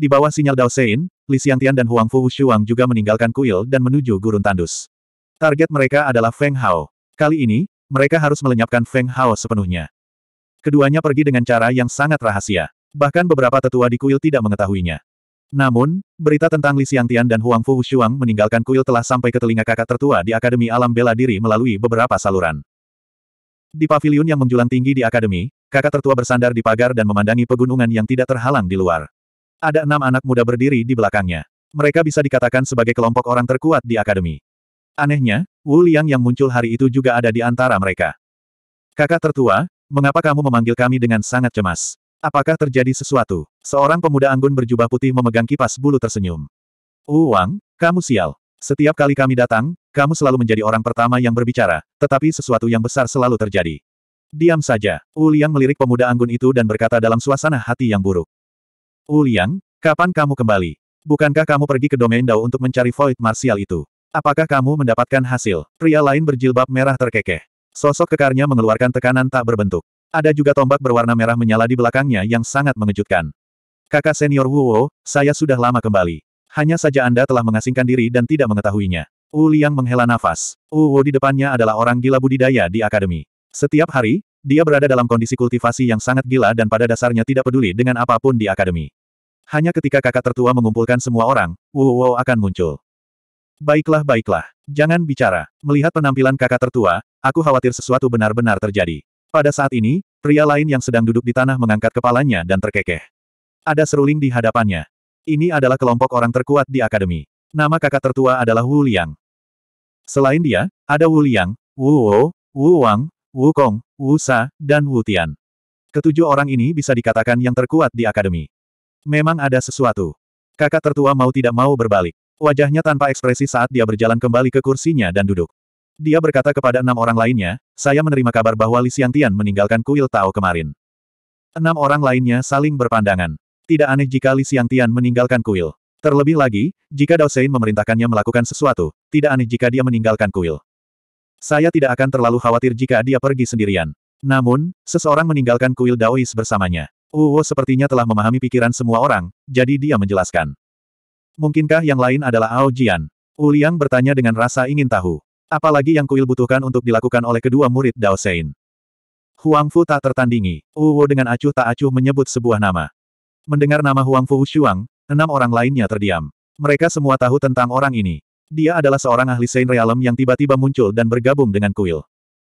Di bawah sinyal Dao Sein, Li Xiangtian dan Huang Fu Shuang juga meninggalkan kuil dan menuju gurun tandus. Target mereka adalah Feng Hao. Kali ini, mereka harus melenyapkan Feng Hao sepenuhnya. Keduanya pergi dengan cara yang sangat rahasia. Bahkan beberapa tetua di kuil tidak mengetahuinya. Namun, berita tentang Li Xiangtian dan Huang Fu Shuang meninggalkan kuil telah sampai ke telinga kakak tertua di Akademi Alam Bela Diri melalui beberapa saluran. Di paviliun yang menjulang tinggi di akademi, kakak tertua bersandar di pagar dan memandangi pegunungan yang tidak terhalang di luar. Ada enam anak muda berdiri di belakangnya. Mereka bisa dikatakan sebagai kelompok orang terkuat di akademi. Anehnya, Wu Liang yang muncul hari itu juga ada di antara mereka. Kakak tertua, mengapa kamu memanggil kami dengan sangat cemas? Apakah terjadi sesuatu? Seorang pemuda anggun berjubah putih memegang kipas bulu tersenyum. Wu Wang, kamu sial. Setiap kali kami datang, kamu selalu menjadi orang pertama yang berbicara, tetapi sesuatu yang besar selalu terjadi. Diam saja, Wu Liang melirik pemuda anggun itu dan berkata dalam suasana hati yang buruk. Wu Liang, kapan kamu kembali? Bukankah kamu pergi ke domain Dao untuk mencari void Martial itu? Apakah kamu mendapatkan hasil? Pria lain berjilbab merah terkekeh. Sosok kekarnya mengeluarkan tekanan tak berbentuk. Ada juga tombak berwarna merah menyala di belakangnya yang sangat mengejutkan. Kakak senior Wu Wo, saya sudah lama kembali. Hanya saja Anda telah mengasingkan diri dan tidak mengetahuinya. Wu Liang menghela nafas. Wu Wo di depannya adalah orang gila budidaya di akademi. Setiap hari, dia berada dalam kondisi kultivasi yang sangat gila dan pada dasarnya tidak peduli dengan apapun di akademi. Hanya ketika kakak tertua mengumpulkan semua orang, Wu Wo akan muncul. Baiklah baiklah, jangan bicara. Melihat penampilan kakak tertua, aku khawatir sesuatu benar-benar terjadi. Pada saat ini, pria lain yang sedang duduk di tanah mengangkat kepalanya dan terkekeh. Ada seruling di hadapannya. Ini adalah kelompok orang terkuat di akademi. Nama kakak tertua adalah Wu Liang. Selain dia, ada Wu Liang, Wu Wo, Wu Wang, Wu Kong, Wu Sa, dan Wu Tian. Ketujuh orang ini bisa dikatakan yang terkuat di akademi. Memang ada sesuatu. Kakak tertua mau tidak mau berbalik. Wajahnya tanpa ekspresi saat dia berjalan kembali ke kursinya dan duduk. Dia berkata kepada enam orang lainnya, saya menerima kabar bahwa Li Xiangtian meninggalkan kuil Tao kemarin. Enam orang lainnya saling berpandangan. Tidak aneh jika Li Xiangtian meninggalkan kuil. Terlebih lagi, jika Dao Sein memerintahkannya melakukan sesuatu, tidak aneh jika dia meninggalkan kuil. Saya tidak akan terlalu khawatir jika dia pergi sendirian. Namun, seseorang meninggalkan kuil Daois bersamanya. Uwo sepertinya telah memahami pikiran semua orang, jadi dia menjelaskan. Mungkinkah yang lain adalah Ao Jian? Uliang bertanya dengan rasa ingin tahu. Apalagi yang kuil butuhkan untuk dilakukan oleh kedua murid Dao Sein. Huang Fu tak tertandingi. Uwo dengan acuh tak acuh menyebut sebuah nama. Mendengar nama Huang Fu Shuang, enam orang lainnya terdiam. Mereka semua tahu tentang orang ini. Dia adalah seorang ahli Sein Realem yang tiba-tiba muncul dan bergabung dengan kuil.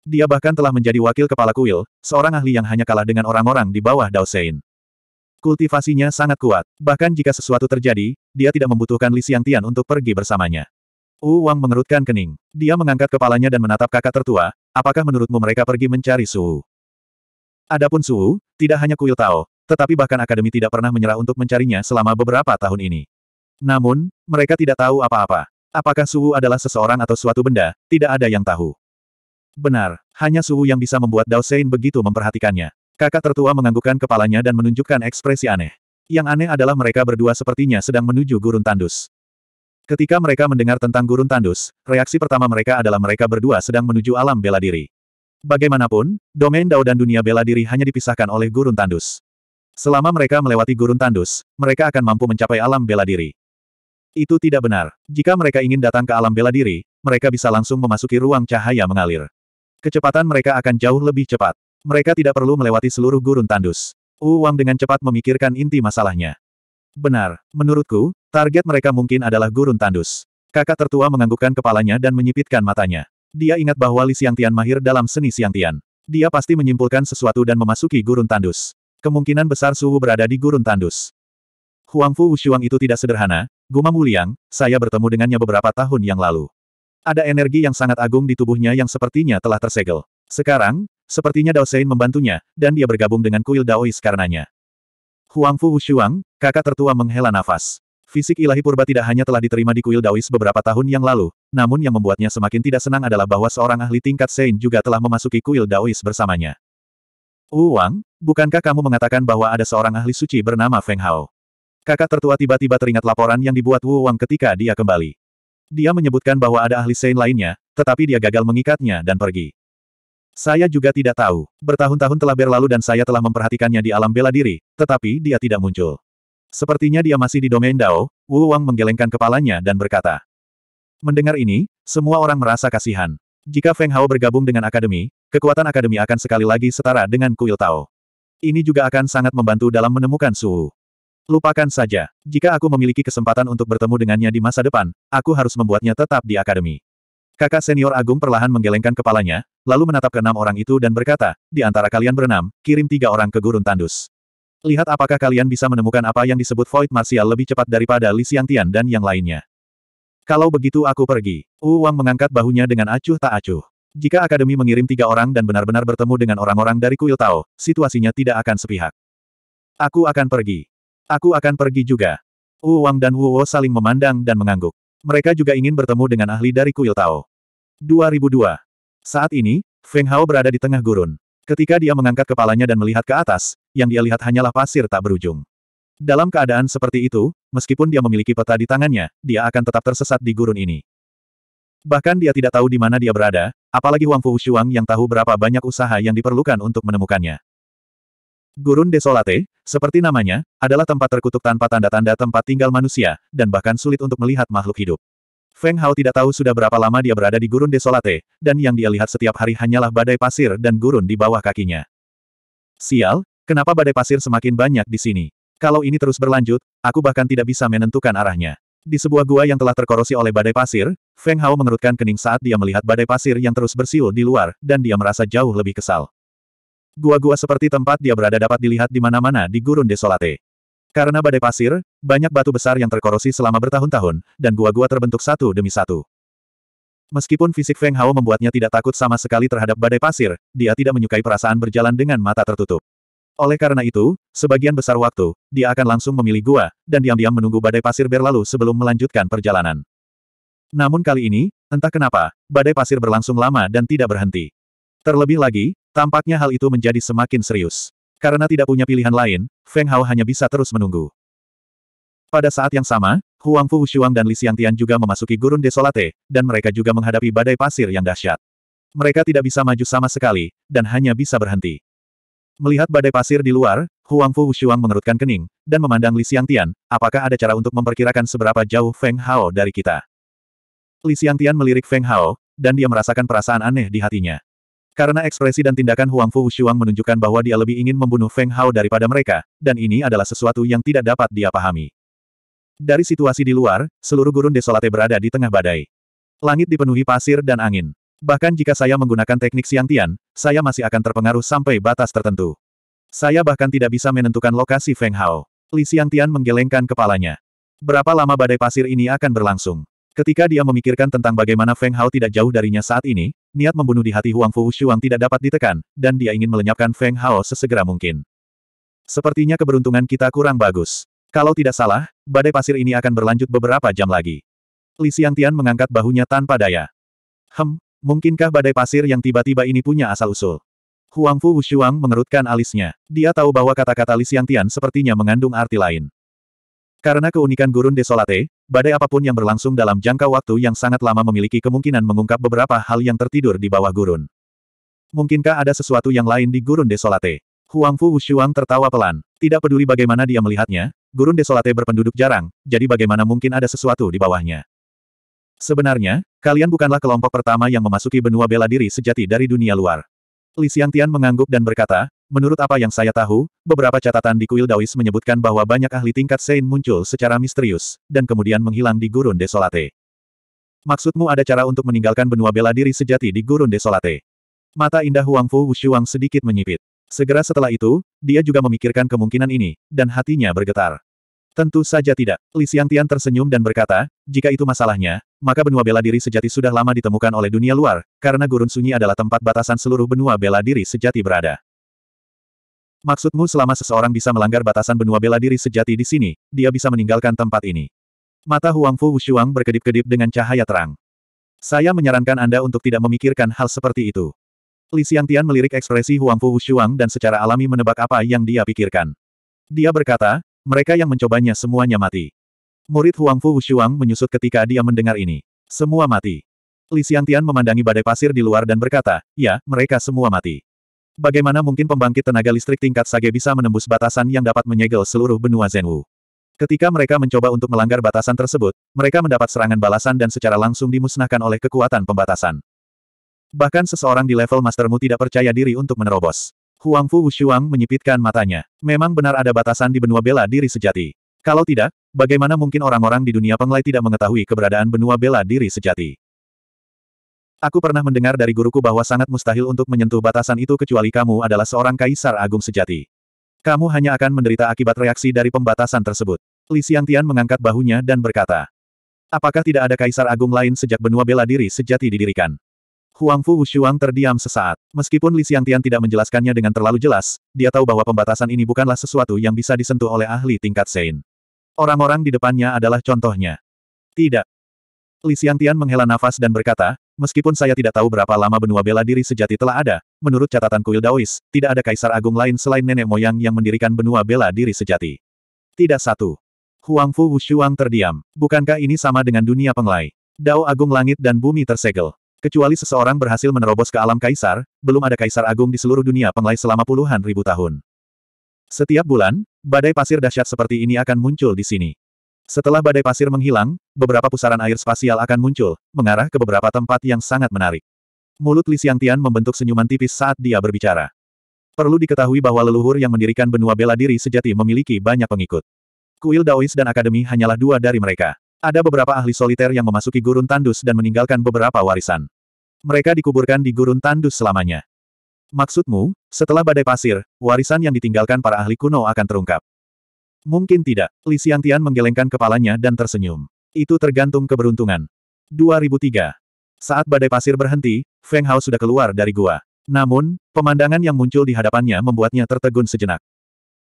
Dia bahkan telah menjadi wakil kepala kuil, seorang ahli yang hanya kalah dengan orang-orang di bawah Dao Sein. Kultivasinya sangat kuat. Bahkan jika sesuatu terjadi, dia tidak membutuhkan Li Tian untuk pergi bersamanya. Wu Wang mengerutkan kening. Dia mengangkat kepalanya dan menatap kakak tertua, apakah menurutmu mereka pergi mencari Suhu? Adapun Suhu, tidak hanya kuil Tao, tetapi bahkan akademi tidak pernah menyerah untuk mencarinya selama beberapa tahun ini. Namun, mereka tidak tahu apa-apa. Apakah Suhu adalah seseorang atau suatu benda, tidak ada yang tahu. Benar, hanya suhu yang bisa membuat Dao Sein begitu memperhatikannya. Kakak tertua menganggukkan kepalanya dan menunjukkan ekspresi aneh. Yang aneh adalah mereka berdua sepertinya sedang menuju gurun tandus. Ketika mereka mendengar tentang gurun tandus, reaksi pertama mereka adalah mereka berdua sedang menuju alam bela diri. Bagaimanapun, domain Dao dan dunia bela diri hanya dipisahkan oleh gurun tandus. Selama mereka melewati gurun tandus, mereka akan mampu mencapai alam bela diri. Itu tidak benar. Jika mereka ingin datang ke alam bela diri, mereka bisa langsung memasuki ruang cahaya mengalir. Kecepatan mereka akan jauh lebih cepat. Mereka tidak perlu melewati seluruh gurun tandus. Wu Wang dengan cepat memikirkan inti masalahnya. Benar, menurutku, target mereka mungkin adalah gurun tandus. Kakak tertua menganggukkan kepalanya dan menyipitkan matanya. Dia ingat bahwa Li Tian mahir dalam seni Tian. Dia pasti menyimpulkan sesuatu dan memasuki gurun tandus. Kemungkinan besar suhu berada di gurun tandus. Huang Fu Wushuang itu tidak sederhana, Gumam Liang, saya bertemu dengannya beberapa tahun yang lalu. Ada energi yang sangat agung di tubuhnya yang sepertinya telah tersegel. Sekarang, sepertinya Dao Sein membantunya, dan dia bergabung dengan kuil Daois karenanya. Huang Fu Wushuang, kakak tertua menghela nafas. Fisik ilahi purba tidak hanya telah diterima di kuil Daois beberapa tahun yang lalu, namun yang membuatnya semakin tidak senang adalah bahwa seorang ahli tingkat Sein juga telah memasuki kuil Daois bersamanya. Uwang, bukankah kamu mengatakan bahwa ada seorang ahli suci bernama Feng Hao? Kakak tertua tiba-tiba teringat laporan yang dibuat Wu Wang ketika dia kembali. Dia menyebutkan bahwa ada ahli Sein lainnya, tetapi dia gagal mengikatnya dan pergi. Saya juga tidak tahu. Bertahun-tahun telah berlalu dan saya telah memperhatikannya di alam bela diri, tetapi dia tidak muncul. Sepertinya dia masih di domain Dao, Wu Wang menggelengkan kepalanya dan berkata. Mendengar ini, semua orang merasa kasihan. Jika Feng Hao bergabung dengan akademi, kekuatan akademi akan sekali lagi setara dengan kuil Tao. Ini juga akan sangat membantu dalam menemukan Suhu. Lupakan saja. Jika aku memiliki kesempatan untuk bertemu dengannya di masa depan, aku harus membuatnya tetap di akademi. Kakak senior Agung perlahan menggelengkan kepalanya, lalu menatap keenam orang itu dan berkata, di antara kalian berenam, kirim tiga orang ke gurun tandus. Lihat apakah kalian bisa menemukan apa yang disebut Void Martial lebih cepat daripada Li Xiangtian dan yang lainnya. Kalau begitu aku pergi. Wu Wang mengangkat bahunya dengan acuh tak acuh. Jika Akademi mengirim tiga orang dan benar-benar bertemu dengan orang-orang dari kuil Tao, situasinya tidak akan sepihak. Aku akan pergi. Aku akan pergi juga. Wu Wang dan Wu Wo saling memandang dan mengangguk. Mereka juga ingin bertemu dengan ahli dari kuil Tao. 2002. Saat ini, Feng Hao berada di tengah gurun. Ketika dia mengangkat kepalanya dan melihat ke atas, yang dia lihat hanyalah pasir tak berujung. Dalam keadaan seperti itu, meskipun dia memiliki peta di tangannya, dia akan tetap tersesat di gurun ini. Bahkan dia tidak tahu di mana dia berada, apalagi Wang Fu Shuang yang tahu berapa banyak usaha yang diperlukan untuk menemukannya. Gurun Desolate, seperti namanya, adalah tempat terkutuk tanpa tanda-tanda tempat tinggal manusia, dan bahkan sulit untuk melihat makhluk hidup. Feng Hao tidak tahu sudah berapa lama dia berada di Gurun Desolate, dan yang dia lihat setiap hari hanyalah badai pasir dan gurun di bawah kakinya. Sial, kenapa badai pasir semakin banyak di sini? Kalau ini terus berlanjut, aku bahkan tidak bisa menentukan arahnya. Di sebuah gua yang telah terkorosi oleh badai pasir, Feng Hao mengerutkan kening saat dia melihat badai pasir yang terus bersiul di luar, dan dia merasa jauh lebih kesal. Gua-gua seperti tempat dia berada dapat dilihat di mana-mana di gurun desolate. Karena badai pasir, banyak batu besar yang terkorosi selama bertahun-tahun, dan gua-gua terbentuk satu demi satu. Meskipun fisik Feng Hao membuatnya tidak takut sama sekali terhadap badai pasir, dia tidak menyukai perasaan berjalan dengan mata tertutup. Oleh karena itu, sebagian besar waktu, dia akan langsung memilih gua, dan diam-diam menunggu badai pasir berlalu sebelum melanjutkan perjalanan. Namun kali ini, entah kenapa, badai pasir berlangsung lama dan tidak berhenti. Terlebih lagi, tampaknya hal itu menjadi semakin serius. Karena tidak punya pilihan lain, Feng Hao hanya bisa terus menunggu. Pada saat yang sama, Huang Fu Hushuang dan Li Xiangtian juga memasuki gurun desolate, dan mereka juga menghadapi badai pasir yang dahsyat. Mereka tidak bisa maju sama sekali, dan hanya bisa berhenti. Melihat badai pasir di luar, Huang Fu Hushuang mengerutkan kening, dan memandang Li Xiangtian, apakah ada cara untuk memperkirakan seberapa jauh Feng Hao dari kita. Li Xiangtian melirik Feng Hao, dan dia merasakan perasaan aneh di hatinya. Karena ekspresi dan tindakan Huang Fu Shuang menunjukkan bahwa dia lebih ingin membunuh Feng Hao daripada mereka, dan ini adalah sesuatu yang tidak dapat dia pahami. Dari situasi di luar, seluruh gurun desolate berada di tengah badai. Langit dipenuhi pasir dan angin. Bahkan jika saya menggunakan teknik Siang Tian, saya masih akan terpengaruh sampai batas tertentu. Saya bahkan tidak bisa menentukan lokasi Feng Hao. Li Xiang Tian menggelengkan kepalanya. Berapa lama badai pasir ini akan berlangsung? Ketika dia memikirkan tentang bagaimana Feng Hao tidak jauh darinya saat ini, Niat membunuh di hati Huang Fu Shuang tidak dapat ditekan, dan dia ingin melenyapkan Feng Hao sesegera mungkin. Sepertinya keberuntungan kita kurang bagus. Kalau tidak salah, badai pasir ini akan berlanjut beberapa jam lagi. Li Tian mengangkat bahunya tanpa daya. Hem, mungkinkah badai pasir yang tiba-tiba ini punya asal-usul? Huang Fu Shuang mengerutkan alisnya. Dia tahu bahwa kata-kata Li Tian sepertinya mengandung arti lain. Karena keunikan gurun desolate, Badai apapun yang berlangsung dalam jangka waktu yang sangat lama memiliki kemungkinan mengungkap beberapa hal yang tertidur di bawah gurun. Mungkinkah ada sesuatu yang lain di gurun desolate? Huang Fu Wushuang tertawa pelan. Tidak peduli bagaimana dia melihatnya, gurun desolate berpenduduk jarang, jadi bagaimana mungkin ada sesuatu di bawahnya. Sebenarnya, kalian bukanlah kelompok pertama yang memasuki benua bela diri sejati dari dunia luar. Li Xiangtian mengangguk dan berkata, Menurut apa yang saya tahu, beberapa catatan di kuil Daois menyebutkan bahwa banyak ahli tingkat Sein muncul secara misterius, dan kemudian menghilang di Gurun Desolate. Maksudmu ada cara untuk meninggalkan benua bela diri sejati di Gurun Desolate? Mata indah Huang Fu Wushuang sedikit menyipit. Segera setelah itu, dia juga memikirkan kemungkinan ini, dan hatinya bergetar. Tentu saja tidak. Li Xiangtian tersenyum dan berkata, jika itu masalahnya, maka benua bela diri sejati sudah lama ditemukan oleh dunia luar, karena gurun sunyi adalah tempat batasan seluruh benua bela diri sejati berada. Maksudmu selama seseorang bisa melanggar batasan benua bela diri sejati di sini, dia bisa meninggalkan tempat ini. Mata Huangfu Wushuang berkedip-kedip dengan cahaya terang. Saya menyarankan Anda untuk tidak memikirkan hal seperti itu. Li Xiangtian melirik ekspresi Huangfu Wushuang dan secara alami menebak apa yang dia pikirkan. Dia berkata, mereka yang mencobanya semuanya mati. Murid Huangfu Wushuang menyusut ketika dia mendengar ini. Semua mati. Li Xiangtian memandangi badai pasir di luar dan berkata, ya, mereka semua mati. Bagaimana mungkin pembangkit tenaga listrik tingkat Sage bisa menembus batasan yang dapat menyegel seluruh benua Zenwu? Ketika mereka mencoba untuk melanggar batasan tersebut, mereka mendapat serangan balasan dan secara langsung dimusnahkan oleh kekuatan pembatasan. Bahkan seseorang di level mastermu tidak percaya diri untuk menerobos. Huang Fu Wushuang menyipitkan matanya. Memang benar ada batasan di benua bela diri sejati. Kalau tidak, bagaimana mungkin orang-orang di dunia penglai tidak mengetahui keberadaan benua bela diri sejati? Aku pernah mendengar dari guruku bahwa sangat mustahil untuk menyentuh batasan itu kecuali kamu adalah seorang kaisar agung sejati. Kamu hanya akan menderita akibat reaksi dari pembatasan tersebut. Li Xiangtian mengangkat bahunya dan berkata, Apakah tidak ada kaisar agung lain sejak benua bela diri sejati didirikan? Huang Fu Wushuang terdiam sesaat. Meskipun Li Xiangtian tidak menjelaskannya dengan terlalu jelas, dia tahu bahwa pembatasan ini bukanlah sesuatu yang bisa disentuh oleh ahli tingkat Sein. Orang-orang di depannya adalah contohnya. Tidak, Li Xiangtian menghela nafas dan berkata, Meskipun saya tidak tahu berapa lama benua bela diri sejati telah ada, menurut catatan kuil Daois, tidak ada kaisar agung lain selain nenek moyang yang mendirikan benua bela diri sejati. Tidak satu. Huang Fu Wushuang terdiam. Bukankah ini sama dengan dunia penglai? Dao agung langit dan bumi tersegel. Kecuali seseorang berhasil menerobos ke alam kaisar, belum ada kaisar agung di seluruh dunia penglai selama puluhan ribu tahun. Setiap bulan, badai pasir dahsyat seperti ini akan muncul di sini. Setelah badai pasir menghilang, beberapa pusaran air spasial akan muncul, mengarah ke beberapa tempat yang sangat menarik. Mulut Li Tian membentuk senyuman tipis saat dia berbicara. Perlu diketahui bahwa leluhur yang mendirikan benua bela diri sejati memiliki banyak pengikut. Kuil Daois dan Akademi hanyalah dua dari mereka. Ada beberapa ahli soliter yang memasuki gurun tandus dan meninggalkan beberapa warisan. Mereka dikuburkan di gurun tandus selamanya. Maksudmu, setelah badai pasir, warisan yang ditinggalkan para ahli kuno akan terungkap. Mungkin tidak. Li Xiantian menggelengkan kepalanya dan tersenyum. Itu tergantung keberuntungan. 2003. Saat badai pasir berhenti, Feng Hao sudah keluar dari gua. Namun, pemandangan yang muncul di hadapannya membuatnya tertegun sejenak.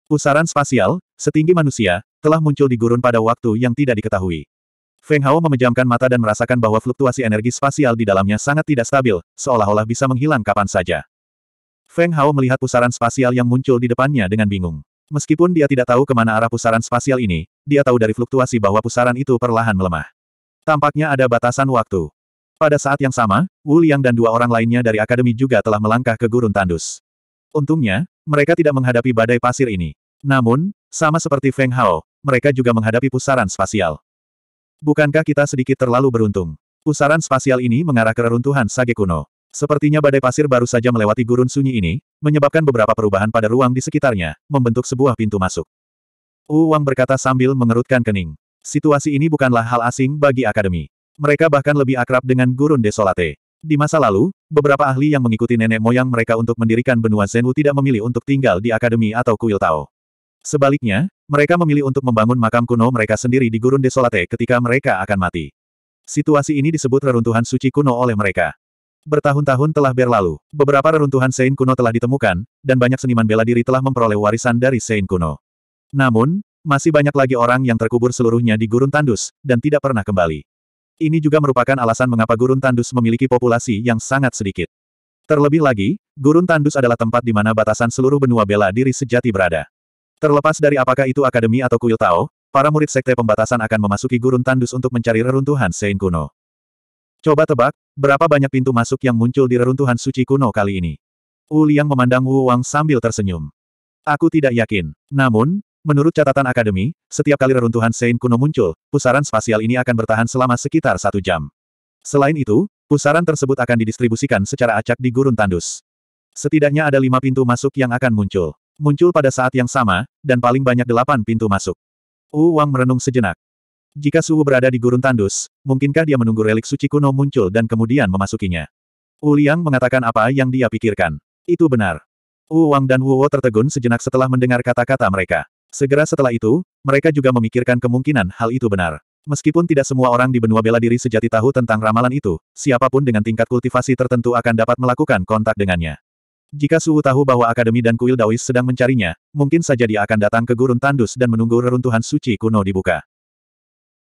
Pusaran spasial, setinggi manusia, telah muncul di gurun pada waktu yang tidak diketahui. Feng Hao memejamkan mata dan merasakan bahwa fluktuasi energi spasial di dalamnya sangat tidak stabil, seolah-olah bisa menghilang kapan saja. Feng Hao melihat pusaran spasial yang muncul di depannya dengan bingung. Meskipun dia tidak tahu kemana arah pusaran spasial ini, dia tahu dari fluktuasi bahwa pusaran itu perlahan melemah. Tampaknya ada batasan waktu. Pada saat yang sama, Wu Liang dan dua orang lainnya dari akademi juga telah melangkah ke gurun tandus. Untungnya, mereka tidak menghadapi badai pasir ini. Namun, sama seperti Feng Hao, mereka juga menghadapi pusaran spasial. Bukankah kita sedikit terlalu beruntung? Pusaran spasial ini mengarah ke reruntuhan Sage kuno. Sepertinya badai pasir baru saja melewati gurun sunyi ini, menyebabkan beberapa perubahan pada ruang di sekitarnya, membentuk sebuah pintu masuk. Uwang berkata sambil mengerutkan kening. Situasi ini bukanlah hal asing bagi akademi. Mereka bahkan lebih akrab dengan gurun desolate. Di masa lalu, beberapa ahli yang mengikuti nenek moyang mereka untuk mendirikan benua Zenwu tidak memilih untuk tinggal di akademi atau kuil Tao. Sebaliknya, mereka memilih untuk membangun makam kuno mereka sendiri di gurun desolate ketika mereka akan mati. Situasi ini disebut reruntuhan suci kuno oleh mereka. Bertahun-tahun telah berlalu, beberapa reruntuhan Sein kuno telah ditemukan, dan banyak seniman bela diri telah memperoleh warisan dari Sein kuno. Namun, masih banyak lagi orang yang terkubur seluruhnya di gurun tandus, dan tidak pernah kembali. Ini juga merupakan alasan mengapa gurun tandus memiliki populasi yang sangat sedikit. Terlebih lagi, gurun tandus adalah tempat di mana batasan seluruh benua bela diri sejati berada. Terlepas dari apakah itu akademi atau kuil Tao, para murid sekte pembatasan akan memasuki gurun tandus untuk mencari reruntuhan Sein kuno. Coba tebak, berapa banyak pintu masuk yang muncul di reruntuhan suci kuno kali ini? Wu Liang memandang Wu Wang sambil tersenyum. Aku tidak yakin. Namun, menurut catatan akademi, setiap kali reruntuhan Sein kuno muncul, pusaran spasial ini akan bertahan selama sekitar satu jam. Selain itu, pusaran tersebut akan didistribusikan secara acak di gurun tandus. Setidaknya ada lima pintu masuk yang akan muncul. Muncul pada saat yang sama, dan paling banyak delapan pintu masuk. Wu Wang merenung sejenak. Jika suhu berada di gurun tandus, mungkinkah dia menunggu relik suci kuno muncul dan kemudian memasukinya? Wu Liang mengatakan apa yang dia pikirkan. Itu benar. Wu Wang dan Wu Wo tertegun sejenak setelah mendengar kata-kata mereka. Segera setelah itu, mereka juga memikirkan kemungkinan hal itu benar. Meskipun tidak semua orang di benua bela diri sejati tahu tentang ramalan itu, siapapun dengan tingkat kultivasi tertentu akan dapat melakukan kontak dengannya. Jika Suhu tahu bahwa Akademi dan Kuil Dawis sedang mencarinya, mungkin saja dia akan datang ke Gurun Tandus dan menunggu reruntuhan suci kuno dibuka.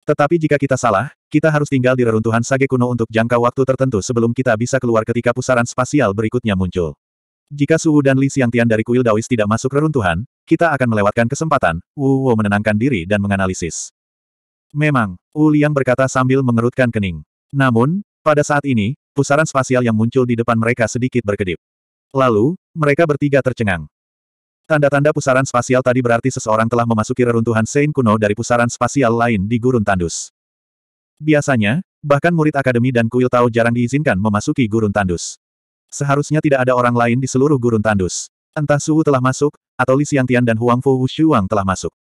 Tetapi jika kita salah, kita harus tinggal di reruntuhan sage kuno untuk jangka waktu tertentu sebelum kita bisa keluar ketika pusaran spasial berikutnya muncul. Jika Suwu dan Li Tian dari kuil Daois tidak masuk reruntuhan, kita akan melewatkan kesempatan, Wu Wo menenangkan diri dan menganalisis. Memang, Wu Liang berkata sambil mengerutkan kening. Namun, pada saat ini, pusaran spasial yang muncul di depan mereka sedikit berkedip. Lalu, mereka bertiga tercengang. Tanda-tanda pusaran spasial tadi berarti seseorang telah memasuki reruntuhan Sein kuno dari pusaran spasial lain di gurun tandus. Biasanya, bahkan murid akademi dan kuil tahu jarang diizinkan memasuki gurun tandus. Seharusnya tidak ada orang lain di seluruh gurun tandus. Entah Suhu telah masuk, atau Li Xiangtian dan Huang Fu Wushuang telah masuk.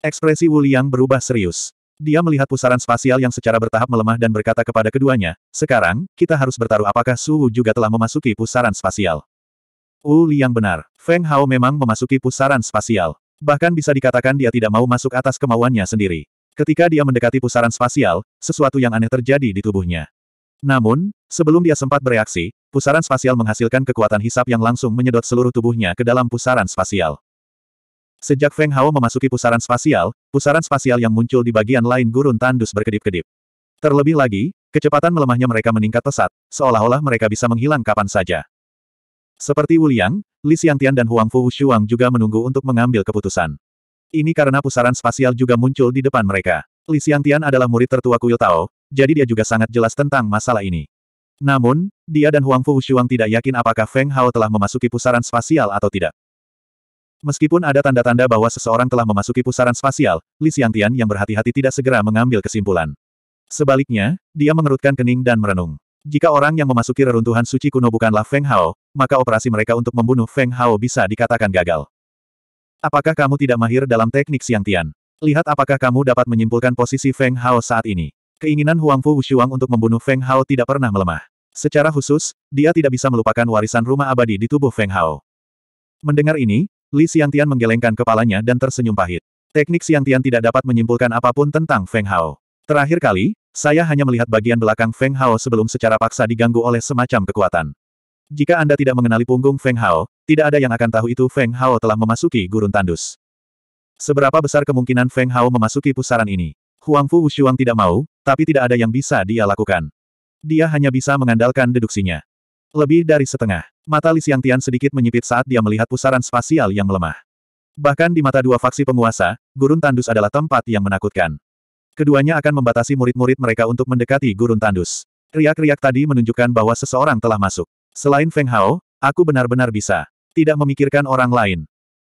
Ekspresi Wu Liang berubah serius. Dia melihat pusaran spasial yang secara bertahap melemah dan berkata kepada keduanya, sekarang, kita harus bertaruh apakah Suhu juga telah memasuki pusaran spasial. Wu Liang benar, Feng Hao memang memasuki pusaran spasial. Bahkan bisa dikatakan dia tidak mau masuk atas kemauannya sendiri. Ketika dia mendekati pusaran spasial, sesuatu yang aneh terjadi di tubuhnya. Namun, sebelum dia sempat bereaksi, pusaran spasial menghasilkan kekuatan hisap yang langsung menyedot seluruh tubuhnya ke dalam pusaran spasial. Sejak Feng Hao memasuki pusaran spasial, pusaran spasial yang muncul di bagian lain gurun tandus berkedip-kedip. Terlebih lagi, kecepatan melemahnya mereka meningkat pesat, seolah-olah mereka bisa menghilang kapan saja. Seperti Wu Liang, Li Xiangtian dan Huang Fu Shuang juga menunggu untuk mengambil keputusan. Ini karena pusaran spasial juga muncul di depan mereka. Li Xiangtian adalah murid tertua kuil Tao, jadi dia juga sangat jelas tentang masalah ini. Namun, dia dan Huang Fu Shuang tidak yakin apakah Feng Hao telah memasuki pusaran spasial atau tidak. Meskipun ada tanda-tanda bahwa seseorang telah memasuki pusaran spasial, Li Xiangtian yang berhati-hati tidak segera mengambil kesimpulan. Sebaliknya, dia mengerutkan kening dan merenung. Jika orang yang memasuki reruntuhan suci kuno bukanlah Feng Hao, maka operasi mereka untuk membunuh Feng Hao bisa dikatakan gagal. Apakah kamu tidak mahir dalam teknik Siang Tian? Lihat apakah kamu dapat menyimpulkan posisi Feng Hao saat ini. Keinginan Huang Fu Wushuang untuk membunuh Feng Hao tidak pernah melemah. Secara khusus, dia tidak bisa melupakan warisan rumah abadi di tubuh Feng Hao. Mendengar ini, Li Tian menggelengkan kepalanya dan tersenyum pahit. Teknik Tian tidak dapat menyimpulkan apapun tentang Feng Hao. Terakhir kali, saya hanya melihat bagian belakang Feng Hao sebelum secara paksa diganggu oleh semacam kekuatan. Jika Anda tidak mengenali punggung Feng Hao, tidak ada yang akan tahu itu Feng Hao telah memasuki gurun tandus. Seberapa besar kemungkinan Feng Hao memasuki pusaran ini? Huang Fu Wushuang tidak mau, tapi tidak ada yang bisa dia lakukan. Dia hanya bisa mengandalkan deduksinya. Lebih dari setengah. Mata Li Xiang Tian sedikit menyipit saat dia melihat pusaran spasial yang melemah. Bahkan di mata dua faksi penguasa, gurun tandus adalah tempat yang menakutkan. Keduanya akan membatasi murid-murid mereka untuk mendekati gurun tandus. Riak-riak tadi menunjukkan bahwa seseorang telah masuk. Selain Feng Hao, aku benar-benar bisa. Tidak memikirkan orang lain.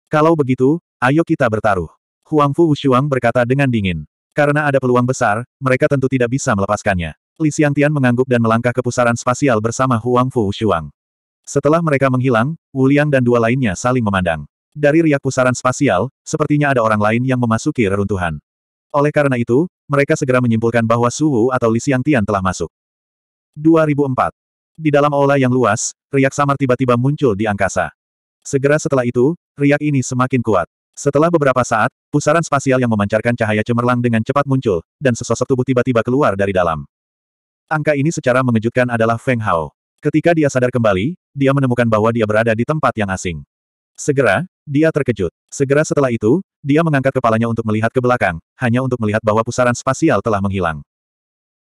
Kalau begitu, ayo kita bertaruh. Huang Fu Wushuang berkata dengan dingin. Karena ada peluang besar, mereka tentu tidak bisa melepaskannya. Li Xiangtian mengangguk dan melangkah ke pusaran spasial bersama Huang Fu Wushuang. Setelah mereka menghilang, Wu Liang dan dua lainnya saling memandang. Dari riak pusaran spasial, sepertinya ada orang lain yang memasuki reruntuhan. Oleh karena itu, mereka segera menyimpulkan bahwa Suhu atau Li Tian telah masuk. 2004. Di dalam aula yang luas, riak samar tiba-tiba muncul di angkasa. Segera setelah itu, riak ini semakin kuat. Setelah beberapa saat, pusaran spasial yang memancarkan cahaya cemerlang dengan cepat muncul, dan sesosok tubuh tiba-tiba keluar dari dalam. Angka ini secara mengejutkan adalah Feng Hao. Ketika dia sadar kembali, dia menemukan bahwa dia berada di tempat yang asing. Segera, dia terkejut. Segera setelah itu, dia mengangkat kepalanya untuk melihat ke belakang, hanya untuk melihat bahwa pusaran spasial telah menghilang.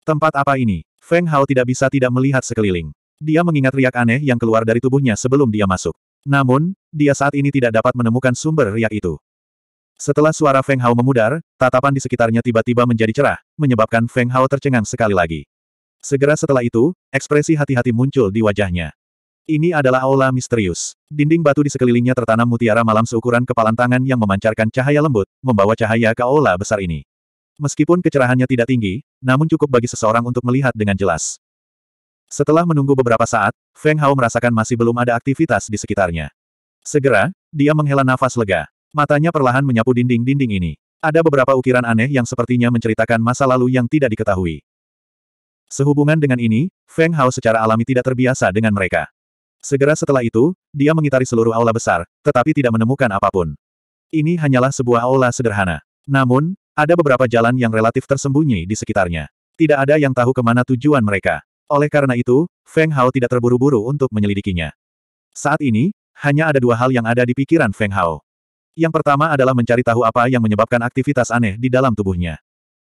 Tempat apa ini? Feng Hao tidak bisa tidak melihat sekeliling. Dia mengingat riak aneh yang keluar dari tubuhnya sebelum dia masuk. Namun, dia saat ini tidak dapat menemukan sumber riak itu. Setelah suara Feng Hao memudar, tatapan di sekitarnya tiba-tiba menjadi cerah, menyebabkan Feng Hao tercengang sekali lagi. Segera setelah itu, ekspresi hati-hati muncul di wajahnya. Ini adalah aula misterius. Dinding batu di sekelilingnya tertanam mutiara malam seukuran kepalan tangan yang memancarkan cahaya lembut, membawa cahaya ke aula besar ini. Meskipun kecerahannya tidak tinggi, namun cukup bagi seseorang untuk melihat dengan jelas. Setelah menunggu beberapa saat, Feng Hao merasakan masih belum ada aktivitas di sekitarnya. Segera, dia menghela nafas lega. Matanya perlahan menyapu dinding-dinding ini. Ada beberapa ukiran aneh yang sepertinya menceritakan masa lalu yang tidak diketahui. Sehubungan dengan ini, Feng Hao secara alami tidak terbiasa dengan mereka. Segera setelah itu, dia mengitari seluruh aula besar, tetapi tidak menemukan apapun. Ini hanyalah sebuah aula sederhana. Namun, ada beberapa jalan yang relatif tersembunyi di sekitarnya. Tidak ada yang tahu kemana tujuan mereka. Oleh karena itu, Feng Hao tidak terburu-buru untuk menyelidikinya. Saat ini, hanya ada dua hal yang ada di pikiran Feng Hao. Yang pertama adalah mencari tahu apa yang menyebabkan aktivitas aneh di dalam tubuhnya.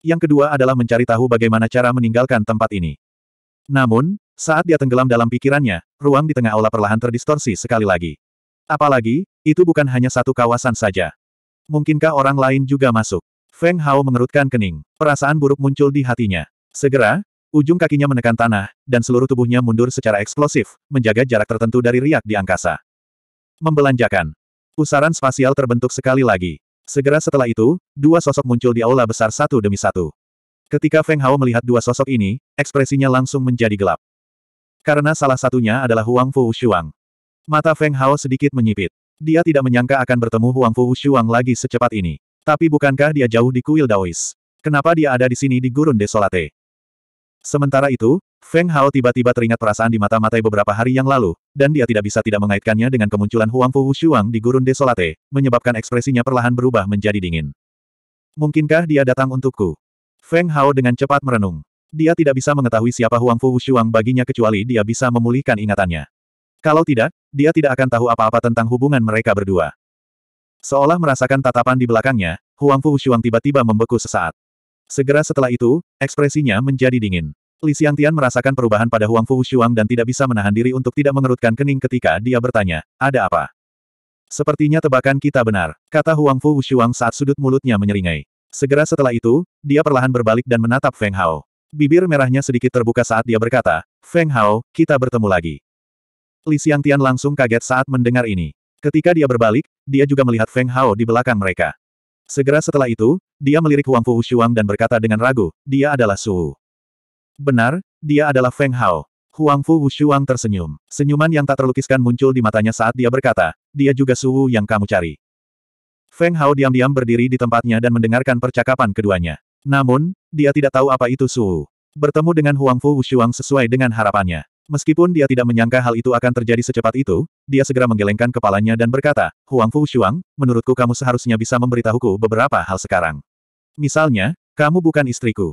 Yang kedua adalah mencari tahu bagaimana cara meninggalkan tempat ini. Namun, saat dia tenggelam dalam pikirannya, ruang di tengah aula perlahan terdistorsi sekali lagi. Apalagi, itu bukan hanya satu kawasan saja. Mungkinkah orang lain juga masuk? Feng Hao mengerutkan kening. Perasaan buruk muncul di hatinya. Segera, ujung kakinya menekan tanah, dan seluruh tubuhnya mundur secara eksplosif, menjaga jarak tertentu dari riak di angkasa. Membelanjakan. Pusaran spasial terbentuk sekali lagi. Segera setelah itu, dua sosok muncul di aula besar satu demi satu. Ketika Feng Hao melihat dua sosok ini, ekspresinya langsung menjadi gelap. Karena salah satunya adalah Huang Fu Shuang. Mata Feng Hao sedikit menyipit. Dia tidak menyangka akan bertemu Huang Fu Shuang lagi secepat ini. Tapi bukankah dia jauh di kuil Daois? Kenapa dia ada di sini di gurun desolate? Sementara itu, Feng Hao tiba-tiba teringat perasaan di mata Matai beberapa hari yang lalu, dan dia tidak bisa tidak mengaitkannya dengan kemunculan Huang Fu Shuang di gurun desolate, menyebabkan ekspresinya perlahan berubah menjadi dingin. Mungkinkah dia datang untukku? Feng Hao dengan cepat merenung. Dia tidak bisa mengetahui siapa Huang Fu Wushuang baginya kecuali dia bisa memulihkan ingatannya. Kalau tidak, dia tidak akan tahu apa-apa tentang hubungan mereka berdua. Seolah merasakan tatapan di belakangnya, Huang Fu Wushuang tiba-tiba membeku sesaat. Segera setelah itu, ekspresinya menjadi dingin. Li Tian merasakan perubahan pada Huang Fu Wushuang dan tidak bisa menahan diri untuk tidak mengerutkan kening ketika dia bertanya, ada apa? Sepertinya tebakan kita benar, kata Huang Fu Wushuang saat sudut mulutnya menyeringai. Segera setelah itu, dia perlahan berbalik dan menatap Feng Hao. Bibir merahnya sedikit terbuka saat dia berkata, Feng Hao, kita bertemu lagi. Li Xiangtian langsung kaget saat mendengar ini. Ketika dia berbalik, dia juga melihat Feng Hao di belakang mereka. Segera setelah itu, dia melirik Huang Fu Shuang dan berkata dengan ragu, dia adalah Su. Benar, dia adalah Feng Hao. Huang Fu Shuang tersenyum. Senyuman yang tak terlukiskan muncul di matanya saat dia berkata, dia juga Su yang kamu cari. Feng Hao diam-diam berdiri di tempatnya dan mendengarkan percakapan keduanya. Namun, dia tidak tahu apa itu Suhu. Bertemu dengan Huang Fu Wushuang sesuai dengan harapannya. Meskipun dia tidak menyangka hal itu akan terjadi secepat itu, dia segera menggelengkan kepalanya dan berkata, Huang Fu Wushuang, menurutku kamu seharusnya bisa memberitahuku beberapa hal sekarang. Misalnya, kamu bukan istriku.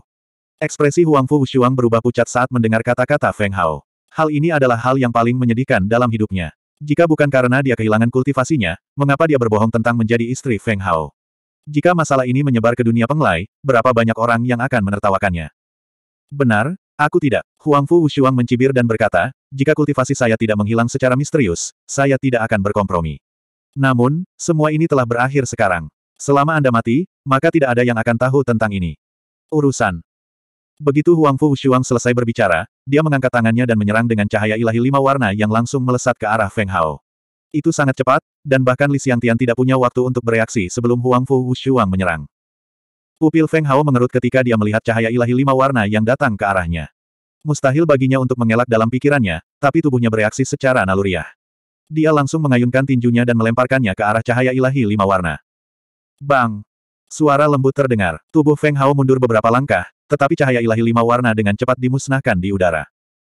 Ekspresi Huang Fu Wushuang berubah pucat saat mendengar kata-kata Feng Hao. Hal ini adalah hal yang paling menyedihkan dalam hidupnya. Jika bukan karena dia kehilangan kultivasinya, mengapa dia berbohong tentang menjadi istri Feng Hao? Jika masalah ini menyebar ke dunia penglai, berapa banyak orang yang akan menertawakannya? Benar, aku tidak. Huang Fu Wushuang mencibir dan berkata, jika kultivasi saya tidak menghilang secara misterius, saya tidak akan berkompromi. Namun, semua ini telah berakhir sekarang. Selama Anda mati, maka tidak ada yang akan tahu tentang ini. Urusan. Begitu Huang Fu Wushuang selesai berbicara, dia mengangkat tangannya dan menyerang dengan cahaya ilahi lima warna yang langsung melesat ke arah Feng Hao. Itu sangat cepat, dan bahkan Li Xiangtian tidak punya waktu untuk bereaksi sebelum Huang Fu Wushuang menyerang. Pupil Feng Hao mengerut ketika dia melihat cahaya ilahi lima warna yang datang ke arahnya. Mustahil baginya untuk mengelak dalam pikirannya, tapi tubuhnya bereaksi secara naluriah. Dia langsung mengayunkan tinjunya dan melemparkannya ke arah cahaya ilahi lima warna. Bang! Suara lembut terdengar. Tubuh Feng Hao mundur beberapa langkah, tetapi cahaya ilahi lima warna dengan cepat dimusnahkan di udara.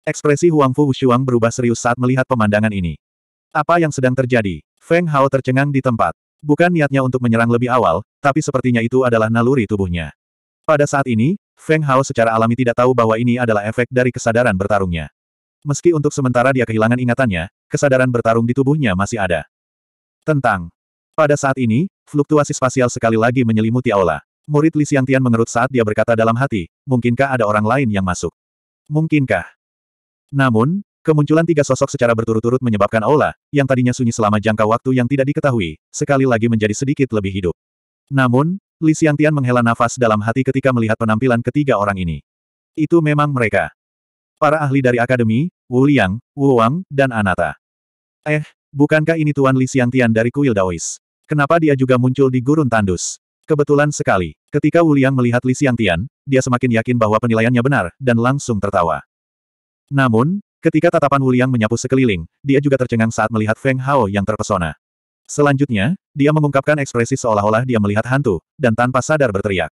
Ekspresi Huang Fu Wushuang berubah serius saat melihat pemandangan ini. Apa yang sedang terjadi? Feng Hao tercengang di tempat. Bukan niatnya untuk menyerang lebih awal, tapi sepertinya itu adalah naluri tubuhnya. Pada saat ini, Feng Hao secara alami tidak tahu bahwa ini adalah efek dari kesadaran bertarungnya. Meski untuk sementara dia kehilangan ingatannya, kesadaran bertarung di tubuhnya masih ada. Tentang. Pada saat ini, fluktuasi spasial sekali lagi menyelimuti aula. Murid Li Tian mengerut saat dia berkata dalam hati, mungkinkah ada orang lain yang masuk? Mungkinkah? Namun, Kemunculan tiga sosok secara berturut-turut menyebabkan aula, yang tadinya sunyi selama jangka waktu yang tidak diketahui, sekali lagi menjadi sedikit lebih hidup. Namun, Li Xiangtian menghela nafas dalam hati ketika melihat penampilan ketiga orang ini. Itu memang mereka. Para ahli dari Akademi, Wu Liang, Wu Wang, dan Anata. Eh, bukankah ini Tuan Li Xiangtian dari kuil Daois? Kenapa dia juga muncul di gurun tandus? Kebetulan sekali, ketika Wu Liang melihat Li Xiangtian, dia semakin yakin bahwa penilaiannya benar, dan langsung tertawa. Namun, Ketika tatapan Wuliang menyapu sekeliling, dia juga tercengang saat melihat Feng Hao yang terpesona. Selanjutnya, dia mengungkapkan ekspresi seolah-olah dia melihat hantu, dan tanpa sadar berteriak.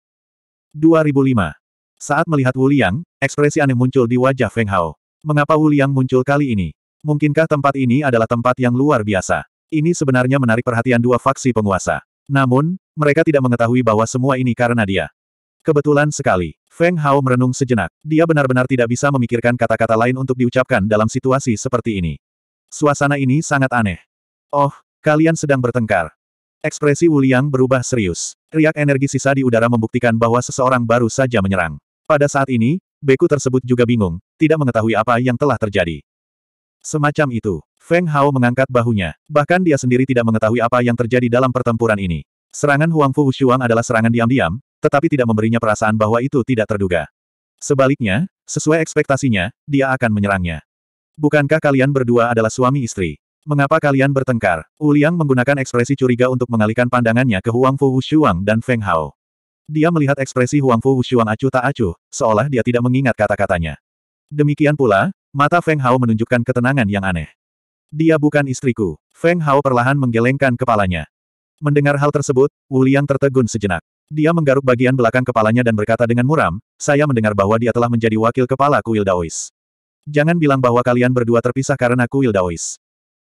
2005. Saat melihat Wuliang, ekspresi aneh muncul di wajah Feng Hao. Mengapa Wuliang muncul kali ini? Mungkinkah tempat ini adalah tempat yang luar biasa? Ini sebenarnya menarik perhatian dua faksi penguasa. Namun, mereka tidak mengetahui bahwa semua ini karena dia. Kebetulan sekali. Feng Hao merenung sejenak. Dia benar-benar tidak bisa memikirkan kata-kata lain untuk diucapkan dalam situasi seperti ini. Suasana ini sangat aneh. Oh, kalian sedang bertengkar. Ekspresi Wu Liang berubah serius. Riak energi sisa di udara membuktikan bahwa seseorang baru saja menyerang. Pada saat ini, beku tersebut juga bingung, tidak mengetahui apa yang telah terjadi. Semacam itu, Feng Hao mengangkat bahunya. Bahkan dia sendiri tidak mengetahui apa yang terjadi dalam pertempuran ini. Serangan Huang Fu Wushuang adalah serangan diam-diam, tetapi tidak memberinya perasaan bahwa itu tidak terduga. Sebaliknya, sesuai ekspektasinya, dia akan menyerangnya. Bukankah kalian berdua adalah suami istri? Mengapa kalian bertengkar? Uliang menggunakan ekspresi curiga untuk mengalihkan pandangannya ke Huang Fu Wushuang dan Feng Hao. Dia melihat ekspresi Huang Fu Wushuang acuh tak acuh, seolah dia tidak mengingat kata-katanya. Demikian pula, mata Feng Hao menunjukkan ketenangan yang aneh. Dia bukan istriku. Feng Hao perlahan menggelengkan kepalanya. Mendengar hal tersebut, Wu Liang tertegun sejenak. Dia menggaruk bagian belakang kepalanya dan berkata dengan muram, saya mendengar bahwa dia telah menjadi wakil kepala kuil Daois. Jangan bilang bahwa kalian berdua terpisah karena kuil Daois.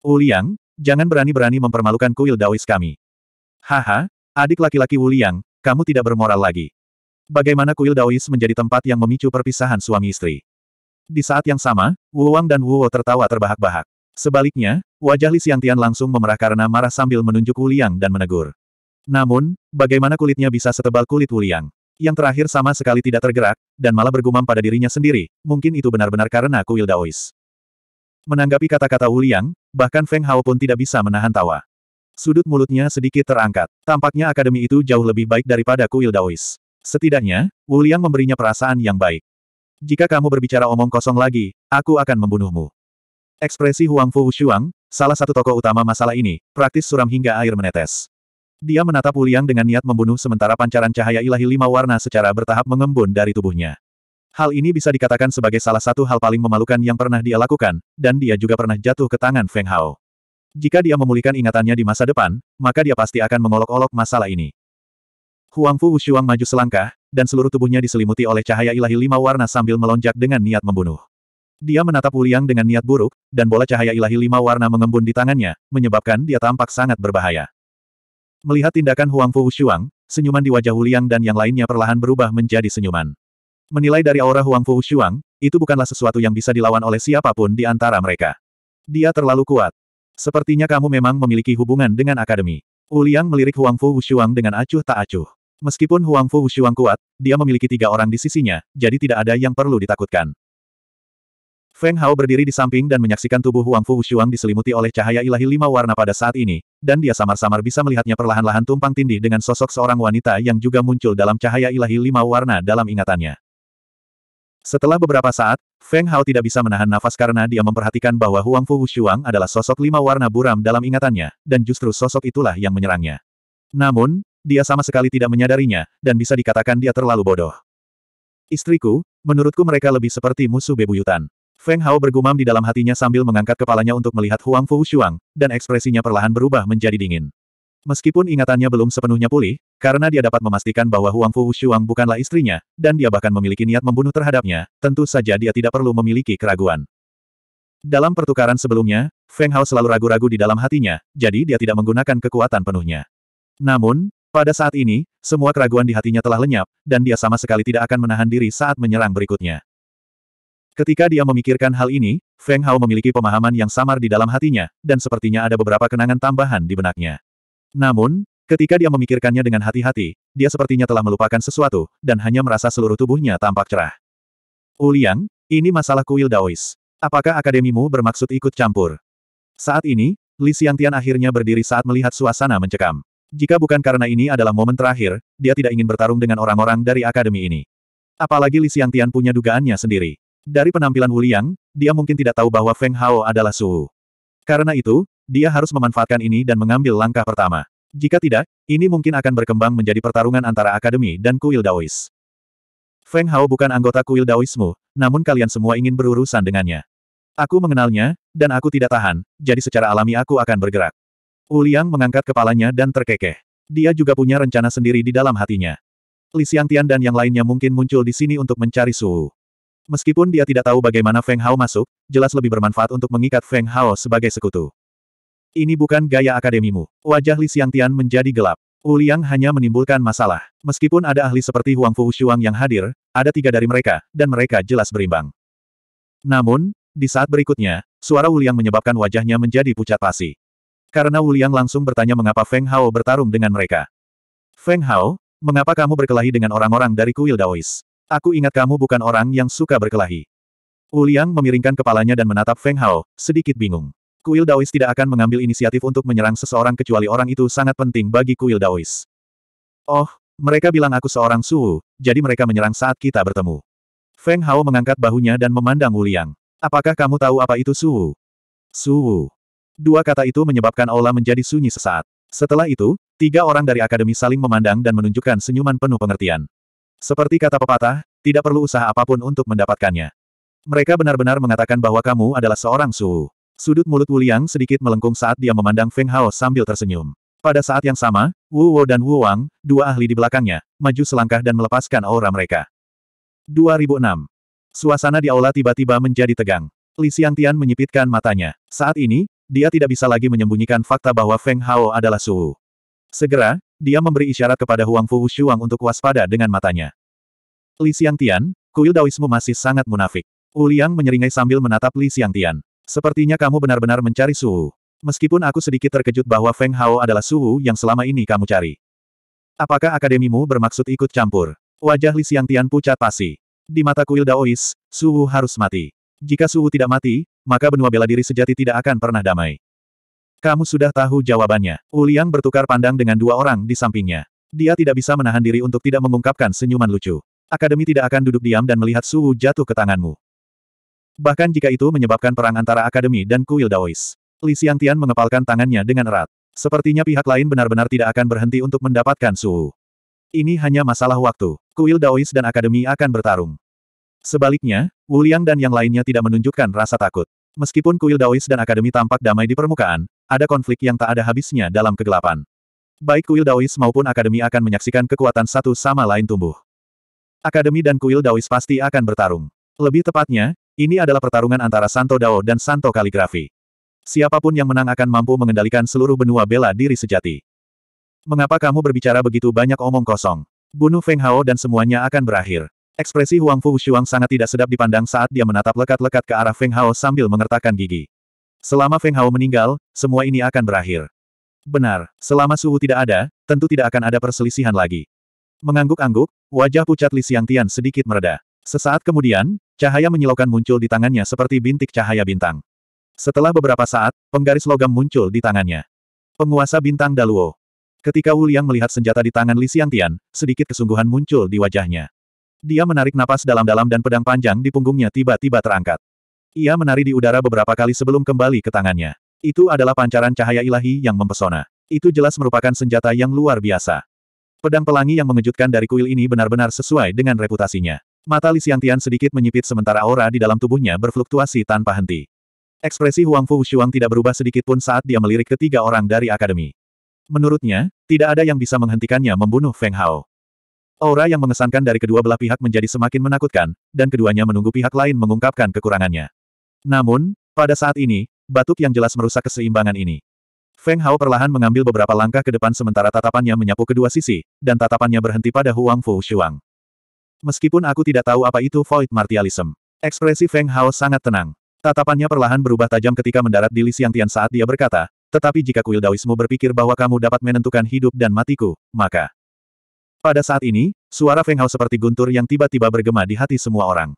Wuliang, jangan berani-berani mempermalukan kuil Daois kami. Haha, adik laki-laki Wuliang, kamu tidak bermoral lagi. Bagaimana kuil Daois menjadi tempat yang memicu perpisahan suami istri? Di saat yang sama, Wu Wang dan Wu Wo tertawa terbahak-bahak. Sebaliknya, wajah Li Xiangtian langsung memerah karena marah sambil menunjuk Wuliang dan menegur. Namun, bagaimana kulitnya bisa setebal kulit Wuliang? Yang terakhir sama sekali tidak tergerak, dan malah bergumam pada dirinya sendiri, mungkin itu benar-benar karena kuil Daois. Menanggapi kata-kata Wuliang, bahkan Feng Hao pun tidak bisa menahan tawa. Sudut mulutnya sedikit terangkat. Tampaknya akademi itu jauh lebih baik daripada kuil Daois. Setidaknya, Wuliang memberinya perasaan yang baik. Jika kamu berbicara omong kosong lagi, aku akan membunuhmu. Ekspresi Huang Fu Shuang, salah satu tokoh utama masalah ini, praktis suram hingga air menetes. Dia menatap Wuliang dengan niat membunuh sementara pancaran cahaya ilahi lima warna secara bertahap mengembun dari tubuhnya. Hal ini bisa dikatakan sebagai salah satu hal paling memalukan yang pernah dia lakukan, dan dia juga pernah jatuh ke tangan Feng Hao. Jika dia memulihkan ingatannya di masa depan, maka dia pasti akan mengolok-olok masalah ini. Huang Fu Wushuang maju selangkah, dan seluruh tubuhnya diselimuti oleh cahaya ilahi lima warna sambil melonjak dengan niat membunuh. Dia menatap Wuliang dengan niat buruk, dan bola cahaya ilahi lima warna mengembun di tangannya, menyebabkan dia tampak sangat berbahaya. Melihat tindakan Huang Fu Shuang, senyuman di wajah Huliang dan yang lainnya perlahan berubah menjadi senyuman. Menilai dari aura Huang Fu Shuang, itu bukanlah sesuatu yang bisa dilawan oleh siapapun di antara mereka. Dia terlalu kuat. Sepertinya kamu memang memiliki hubungan dengan akademi. Liang melirik Huang Fu Shuang dengan acuh tak acuh. Meskipun Huang Fu Shuang kuat, dia memiliki tiga orang di sisinya, jadi tidak ada yang perlu ditakutkan. Feng Hao berdiri di samping dan menyaksikan tubuh Huang Fu Wushuang diselimuti oleh cahaya ilahi lima warna pada saat ini, dan dia samar-samar bisa melihatnya perlahan-lahan tumpang tindih dengan sosok seorang wanita yang juga muncul dalam cahaya ilahi lima warna dalam ingatannya. Setelah beberapa saat, Feng Hao tidak bisa menahan nafas karena dia memperhatikan bahwa Huang Fu Wushuang adalah sosok lima warna buram dalam ingatannya, dan justru sosok itulah yang menyerangnya. Namun, dia sama sekali tidak menyadarinya, dan bisa dikatakan dia terlalu bodoh. Istriku, menurutku mereka lebih seperti musuh bebuyutan. Feng Hao bergumam di dalam hatinya sambil mengangkat kepalanya untuk melihat Huang Fu Shuang, dan ekspresinya perlahan berubah menjadi dingin. Meskipun ingatannya belum sepenuhnya pulih, karena dia dapat memastikan bahwa Huang Fu Shuang bukanlah istrinya, dan dia bahkan memiliki niat membunuh terhadapnya, tentu saja dia tidak perlu memiliki keraguan. Dalam pertukaran sebelumnya, Feng Hao selalu ragu-ragu di dalam hatinya, jadi dia tidak menggunakan kekuatan penuhnya. Namun, pada saat ini, semua keraguan di hatinya telah lenyap, dan dia sama sekali tidak akan menahan diri saat menyerang berikutnya. Ketika dia memikirkan hal ini, Feng Hao memiliki pemahaman yang samar di dalam hatinya, dan sepertinya ada beberapa kenangan tambahan di benaknya. Namun, ketika dia memikirkannya dengan hati-hati, dia sepertinya telah melupakan sesuatu, dan hanya merasa seluruh tubuhnya tampak cerah. Uliang, ini masalah kuil Daois. Apakah akademimu bermaksud ikut campur? Saat ini, Li Xiangtian akhirnya berdiri saat melihat suasana mencekam. Jika bukan karena ini adalah momen terakhir, dia tidak ingin bertarung dengan orang-orang dari akademi ini. Apalagi Li Xiangtian punya dugaannya sendiri. Dari penampilan Wuliang, dia mungkin tidak tahu bahwa Feng Hao adalah Suhu. Karena itu, dia harus memanfaatkan ini dan mengambil langkah pertama. Jika tidak, ini mungkin akan berkembang menjadi pertarungan antara Akademi dan Kuil Daois. Feng Hao bukan anggota Kuil Daoismu, namun kalian semua ingin berurusan dengannya. Aku mengenalnya, dan aku tidak tahan, jadi secara alami aku akan bergerak. Wuliang mengangkat kepalanya dan terkekeh. Dia juga punya rencana sendiri di dalam hatinya. Li Xiangtian dan yang lainnya mungkin muncul di sini untuk mencari Suhu. Meskipun dia tidak tahu bagaimana Feng Hao masuk, jelas lebih bermanfaat untuk mengikat Feng Hao sebagai sekutu. Ini bukan gaya akademimu. Wajah Li Xiangtian menjadi gelap. Wu Liang hanya menimbulkan masalah. Meskipun ada ahli seperti Huang Fu Shuang yang hadir, ada tiga dari mereka, dan mereka jelas berimbang. Namun, di saat berikutnya, suara Wu Liang menyebabkan wajahnya menjadi pucat pasi. Karena Wu Liang langsung bertanya mengapa Feng Hao bertarung dengan mereka. Feng Hao, mengapa kamu berkelahi dengan orang-orang dari kuil Daois? Aku ingat kamu bukan orang yang suka berkelahi. Wu Liang memiringkan kepalanya dan menatap Feng Hao, sedikit bingung. Kuil Daois tidak akan mengambil inisiatif untuk menyerang seseorang kecuali orang itu sangat penting bagi kuil Daois. Oh, mereka bilang aku seorang suhu, jadi mereka menyerang saat kita bertemu. Feng Hao mengangkat bahunya dan memandang Wu Liang. Apakah kamu tahu apa itu suhu? Suhu. Dua kata itu menyebabkan aula menjadi sunyi sesaat. Setelah itu, tiga orang dari akademi saling memandang dan menunjukkan senyuman penuh pengertian. Seperti kata pepatah, tidak perlu usaha apapun untuk mendapatkannya. Mereka benar-benar mengatakan bahwa kamu adalah seorang suhu. Sudut mulut Wu Liang sedikit melengkung saat dia memandang Feng Hao sambil tersenyum. Pada saat yang sama, Wu Wo dan Wu Wang, dua ahli di belakangnya, maju selangkah dan melepaskan aura mereka. 2006. Suasana di aula tiba-tiba menjadi tegang. Li Xiangtian menyipitkan matanya. Saat ini, dia tidak bisa lagi menyembunyikan fakta bahwa Feng Hao adalah Suhu. Segera, dia memberi isyarat kepada Huang Fu Shuang untuk waspada dengan matanya. Li Tian, kuil Daoismu masih sangat munafik. Wu Liang menyeringai sambil menatap Li Tian. Sepertinya kamu benar-benar mencari Suhu. Meskipun aku sedikit terkejut bahwa Feng Hao adalah Suhu yang selama ini kamu cari. Apakah akademimu bermaksud ikut campur? Wajah Li Tian pucat pasi. Di mata kuil Daois, Suhu harus mati. Jika Suhu tidak mati, maka benua bela diri sejati tidak akan pernah damai. Kamu sudah tahu jawabannya. Uliang bertukar pandang dengan dua orang di sampingnya. Dia tidak bisa menahan diri untuk tidak mengungkapkan senyuman lucu. Akademi tidak akan duduk diam dan melihat Suhu jatuh ke tanganmu. Bahkan jika itu menyebabkan perang antara Akademi dan kuil Daois. Li Xiangtian mengepalkan tangannya dengan erat. Sepertinya pihak lain benar-benar tidak akan berhenti untuk mendapatkan Suhu. Ini hanya masalah waktu. Kuil Daois dan Akademi akan bertarung. Sebaliknya, Wu Liang dan yang lainnya tidak menunjukkan rasa takut. Meskipun kuil Daois dan Akademi tampak damai di permukaan, ada konflik yang tak ada habisnya dalam kegelapan. Baik kuil Daois maupun akademi akan menyaksikan kekuatan satu sama lain tumbuh. Akademi dan kuil Daois pasti akan bertarung. Lebih tepatnya, ini adalah pertarungan antara Santo Dao dan Santo Kaligrafi. Siapapun yang menang akan mampu mengendalikan seluruh benua bela diri sejati. Mengapa kamu berbicara begitu banyak omong kosong? Bunuh Feng Hao dan semuanya akan berakhir. Ekspresi Huang Fu Shuang sangat tidak sedap dipandang saat dia menatap lekat-lekat ke arah Feng Hao sambil mengertakkan gigi. Selama Feng Hao meninggal, semua ini akan berakhir. Benar, selama suhu tidak ada, tentu tidak akan ada perselisihan lagi. Mengangguk-angguk, wajah pucat Li Tian sedikit mereda. Sesaat kemudian, cahaya menyilaukan muncul di tangannya seperti bintik cahaya bintang. Setelah beberapa saat, penggaris logam muncul di tangannya. Penguasa bintang Daluo. Ketika Wu Liang melihat senjata di tangan Li Tian, sedikit kesungguhan muncul di wajahnya. Dia menarik napas dalam-dalam dan pedang panjang di punggungnya tiba-tiba terangkat. Ia menari di udara beberapa kali sebelum kembali ke tangannya. Itu adalah pancaran cahaya ilahi yang mempesona. Itu jelas merupakan senjata yang luar biasa. Pedang pelangi yang mengejutkan dari kuil ini benar-benar sesuai dengan reputasinya. Mata Li Xiangtian sedikit menyipit sementara aura di dalam tubuhnya berfluktuasi tanpa henti. Ekspresi Huang Fu Shuang tidak berubah sedikit pun saat dia melirik ketiga orang dari akademi. Menurutnya, tidak ada yang bisa menghentikannya membunuh Feng Hao. Aura yang mengesankan dari kedua belah pihak menjadi semakin menakutkan, dan keduanya menunggu pihak lain mengungkapkan kekurangannya. Namun, pada saat ini, batuk yang jelas merusak keseimbangan ini. Feng Hao perlahan mengambil beberapa langkah ke depan sementara tatapannya menyapu kedua sisi, dan tatapannya berhenti pada Huang Fu Shuang. Meskipun aku tidak tahu apa itu Void Martialism. Ekspresi Feng Hao sangat tenang. Tatapannya perlahan berubah tajam ketika mendarat di Li Xiangtian saat dia berkata, tetapi jika kuil Daoismu berpikir bahwa kamu dapat menentukan hidup dan matiku, maka... Pada saat ini, suara Feng Hao seperti guntur yang tiba-tiba bergema di hati semua orang.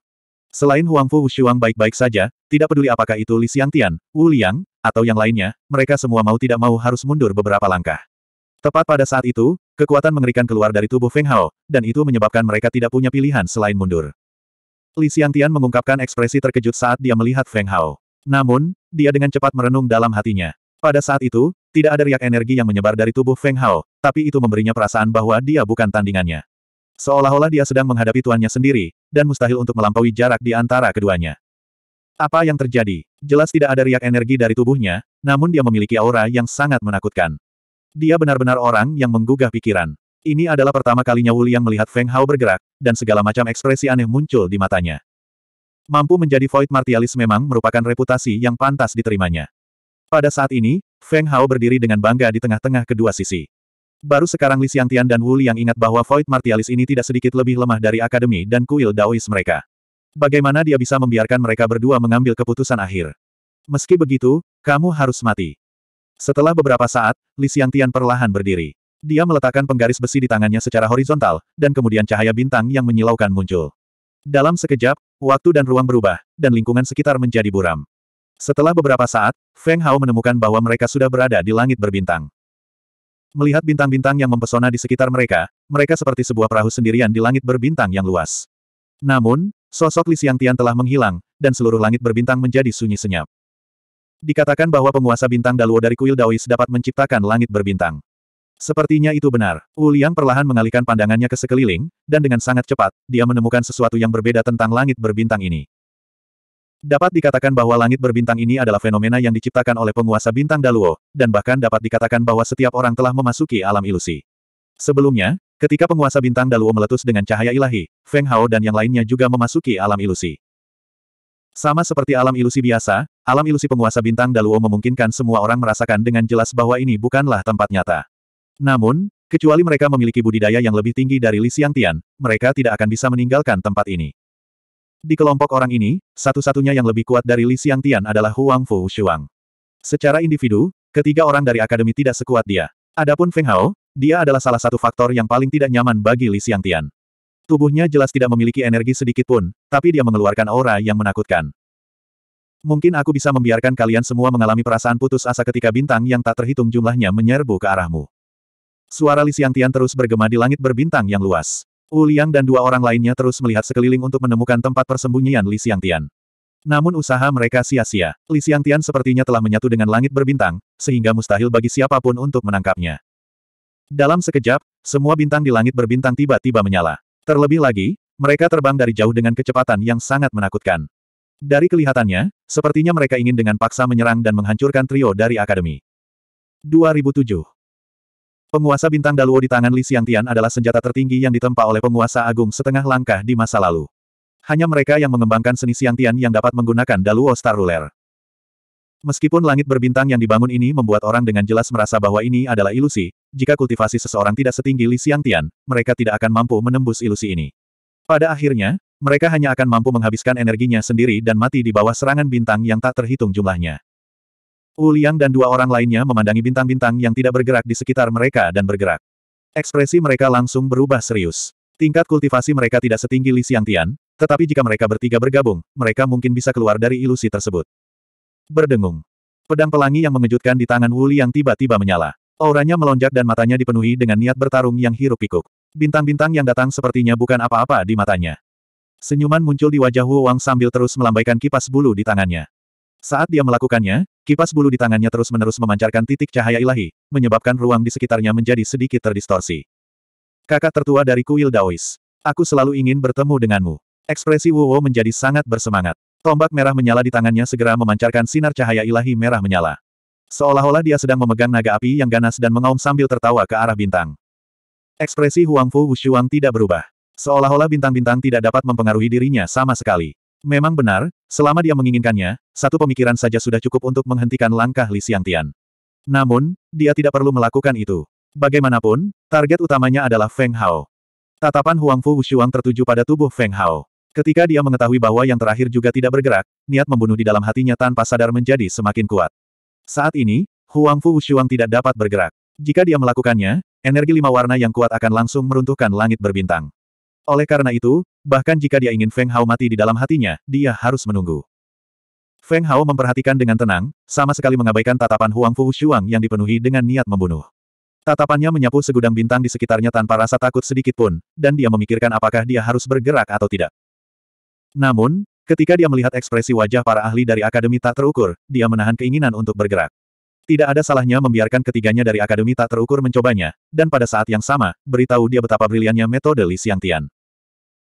Selain Huang Huangfu Wushuang baik-baik saja, tidak peduli apakah itu Li Xiangtian, Wu Liang, atau yang lainnya, mereka semua mau tidak mau harus mundur beberapa langkah. Tepat pada saat itu, kekuatan mengerikan keluar dari tubuh Feng Hao, dan itu menyebabkan mereka tidak punya pilihan selain mundur. Li Xiangtian mengungkapkan ekspresi terkejut saat dia melihat Feng Hao. Namun, dia dengan cepat merenung dalam hatinya. Pada saat itu, tidak ada riak energi yang menyebar dari tubuh Feng Hao, tapi itu memberinya perasaan bahwa dia bukan tandingannya. Seolah-olah dia sedang menghadapi tuannya sendiri, dan mustahil untuk melampaui jarak di antara keduanya. Apa yang terjadi? Jelas tidak ada riak energi dari tubuhnya, namun dia memiliki aura yang sangat menakutkan. Dia benar-benar orang yang menggugah pikiran. Ini adalah pertama kalinya Wuli yang melihat Feng Hao bergerak, dan segala macam ekspresi aneh muncul di matanya. Mampu menjadi Void Martialis memang merupakan reputasi yang pantas diterimanya. Pada saat ini, Feng Hao berdiri dengan bangga di tengah-tengah kedua sisi. Baru sekarang Li Xiangtian dan Wu Liang ingat bahwa Void Martialis ini tidak sedikit lebih lemah dari Akademi dan kuil Daois mereka. Bagaimana dia bisa membiarkan mereka berdua mengambil keputusan akhir? Meski begitu, kamu harus mati. Setelah beberapa saat, Li Xiangtian perlahan berdiri. Dia meletakkan penggaris besi di tangannya secara horizontal, dan kemudian cahaya bintang yang menyilaukan muncul. Dalam sekejap, waktu dan ruang berubah, dan lingkungan sekitar menjadi buram. Setelah beberapa saat, Feng Hao menemukan bahwa mereka sudah berada di langit berbintang. Melihat bintang-bintang yang mempesona di sekitar mereka, mereka seperti sebuah perahu sendirian di langit berbintang yang luas. Namun, sosok Li Tian telah menghilang, dan seluruh langit berbintang menjadi sunyi senyap. Dikatakan bahwa penguasa bintang Daluo dari kuil Daois dapat menciptakan langit berbintang. Sepertinya itu benar. Wu Liang perlahan mengalihkan pandangannya ke sekeliling, dan dengan sangat cepat, dia menemukan sesuatu yang berbeda tentang langit berbintang ini. Dapat dikatakan bahwa langit berbintang ini adalah fenomena yang diciptakan oleh penguasa bintang Daluo, dan bahkan dapat dikatakan bahwa setiap orang telah memasuki alam ilusi. Sebelumnya, ketika penguasa bintang Daluo meletus dengan cahaya ilahi, Feng Hao dan yang lainnya juga memasuki alam ilusi. Sama seperti alam ilusi biasa, alam ilusi penguasa bintang Daluo memungkinkan semua orang merasakan dengan jelas bahwa ini bukanlah tempat nyata. Namun, kecuali mereka memiliki budidaya yang lebih tinggi dari Li Xiangtian, mereka tidak akan bisa meninggalkan tempat ini. Di kelompok orang ini, satu-satunya yang lebih kuat dari Li Xiang Tian adalah Huang Fu Shuang. Secara individu, ketiga orang dari akademi tidak sekuat dia. Adapun Feng Hao, dia adalah salah satu faktor yang paling tidak nyaman bagi Li Xiang Tian. Tubuhnya jelas tidak memiliki energi sedikit pun, tapi dia mengeluarkan aura yang menakutkan. Mungkin aku bisa membiarkan kalian semua mengalami perasaan putus asa ketika bintang yang tak terhitung jumlahnya menyerbu ke arahmu. Suara Li Xiang Tian terus bergema di langit berbintang yang luas. Wu Liang dan dua orang lainnya terus melihat sekeliling untuk menemukan tempat persembunyian Li Xiang Tian. Namun usaha mereka sia-sia. Li Xiang Tian sepertinya telah menyatu dengan langit berbintang, sehingga mustahil bagi siapapun untuk menangkapnya. Dalam sekejap, semua bintang di langit berbintang tiba-tiba menyala. Terlebih lagi, mereka terbang dari jauh dengan kecepatan yang sangat menakutkan. Dari kelihatannya, sepertinya mereka ingin dengan paksa menyerang dan menghancurkan trio dari akademi. 2007 Penguasa bintang Daluo di tangan Li Xiangtian adalah senjata tertinggi yang ditempa oleh penguasa agung setengah langkah di masa lalu. Hanya mereka yang mengembangkan seni Xiangtian yang dapat menggunakan Daluo Star Ruler. Meskipun langit berbintang yang dibangun ini membuat orang dengan jelas merasa bahwa ini adalah ilusi, jika kultivasi seseorang tidak setinggi Li Xiangtian, mereka tidak akan mampu menembus ilusi ini. Pada akhirnya, mereka hanya akan mampu menghabiskan energinya sendiri dan mati di bawah serangan bintang yang tak terhitung jumlahnya. Wu Liang dan dua orang lainnya memandangi bintang-bintang yang tidak bergerak di sekitar mereka dan bergerak. Ekspresi mereka langsung berubah serius. Tingkat kultivasi mereka tidak setinggi Li Xiangtian, tetapi jika mereka bertiga bergabung, mereka mungkin bisa keluar dari ilusi tersebut. Berdengung. Pedang pelangi yang mengejutkan di tangan Wu Liang tiba-tiba menyala. Auranya melonjak dan matanya dipenuhi dengan niat bertarung yang hirup pikuk. Bintang-bintang yang datang sepertinya bukan apa-apa di matanya. Senyuman muncul di wajah Wu Wang sambil terus melambaikan kipas bulu di tangannya. Saat dia melakukannya, kipas bulu di tangannya terus-menerus memancarkan titik cahaya ilahi, menyebabkan ruang di sekitarnya menjadi sedikit terdistorsi. Kakak tertua dari kuil Daois. Aku selalu ingin bertemu denganmu. Ekspresi Wuwo menjadi sangat bersemangat. Tombak merah menyala di tangannya segera memancarkan sinar cahaya ilahi merah menyala. Seolah-olah dia sedang memegang naga api yang ganas dan mengaum sambil tertawa ke arah bintang. Ekspresi Huangfu Wushuang tidak berubah. Seolah-olah bintang-bintang tidak dapat mempengaruhi dirinya sama sekali. Memang benar, selama dia menginginkannya, satu pemikiran saja sudah cukup untuk menghentikan langkah Li Xiangtian. Namun, dia tidak perlu melakukan itu. Bagaimanapun, target utamanya adalah Feng Hao. Tatapan Huang Fu Wushuang tertuju pada tubuh Feng Hao. Ketika dia mengetahui bahwa yang terakhir juga tidak bergerak, niat membunuh di dalam hatinya tanpa sadar menjadi semakin kuat. Saat ini, Huang Fu Wushuang tidak dapat bergerak. Jika dia melakukannya, energi lima warna yang kuat akan langsung meruntuhkan langit berbintang. Oleh karena itu, Bahkan jika dia ingin Feng Hao mati di dalam hatinya, dia harus menunggu. Feng Hao memperhatikan dengan tenang, sama sekali mengabaikan tatapan Huang Fu Shuang yang dipenuhi dengan niat membunuh. Tatapannya menyapu segudang bintang di sekitarnya tanpa rasa takut sedikit pun, dan dia memikirkan apakah dia harus bergerak atau tidak. Namun, ketika dia melihat ekspresi wajah para ahli dari akademi tak terukur, dia menahan keinginan untuk bergerak. Tidak ada salahnya membiarkan ketiganya dari akademi tak terukur mencobanya, dan pada saat yang sama, beritahu dia betapa briliannya metode Li Tian.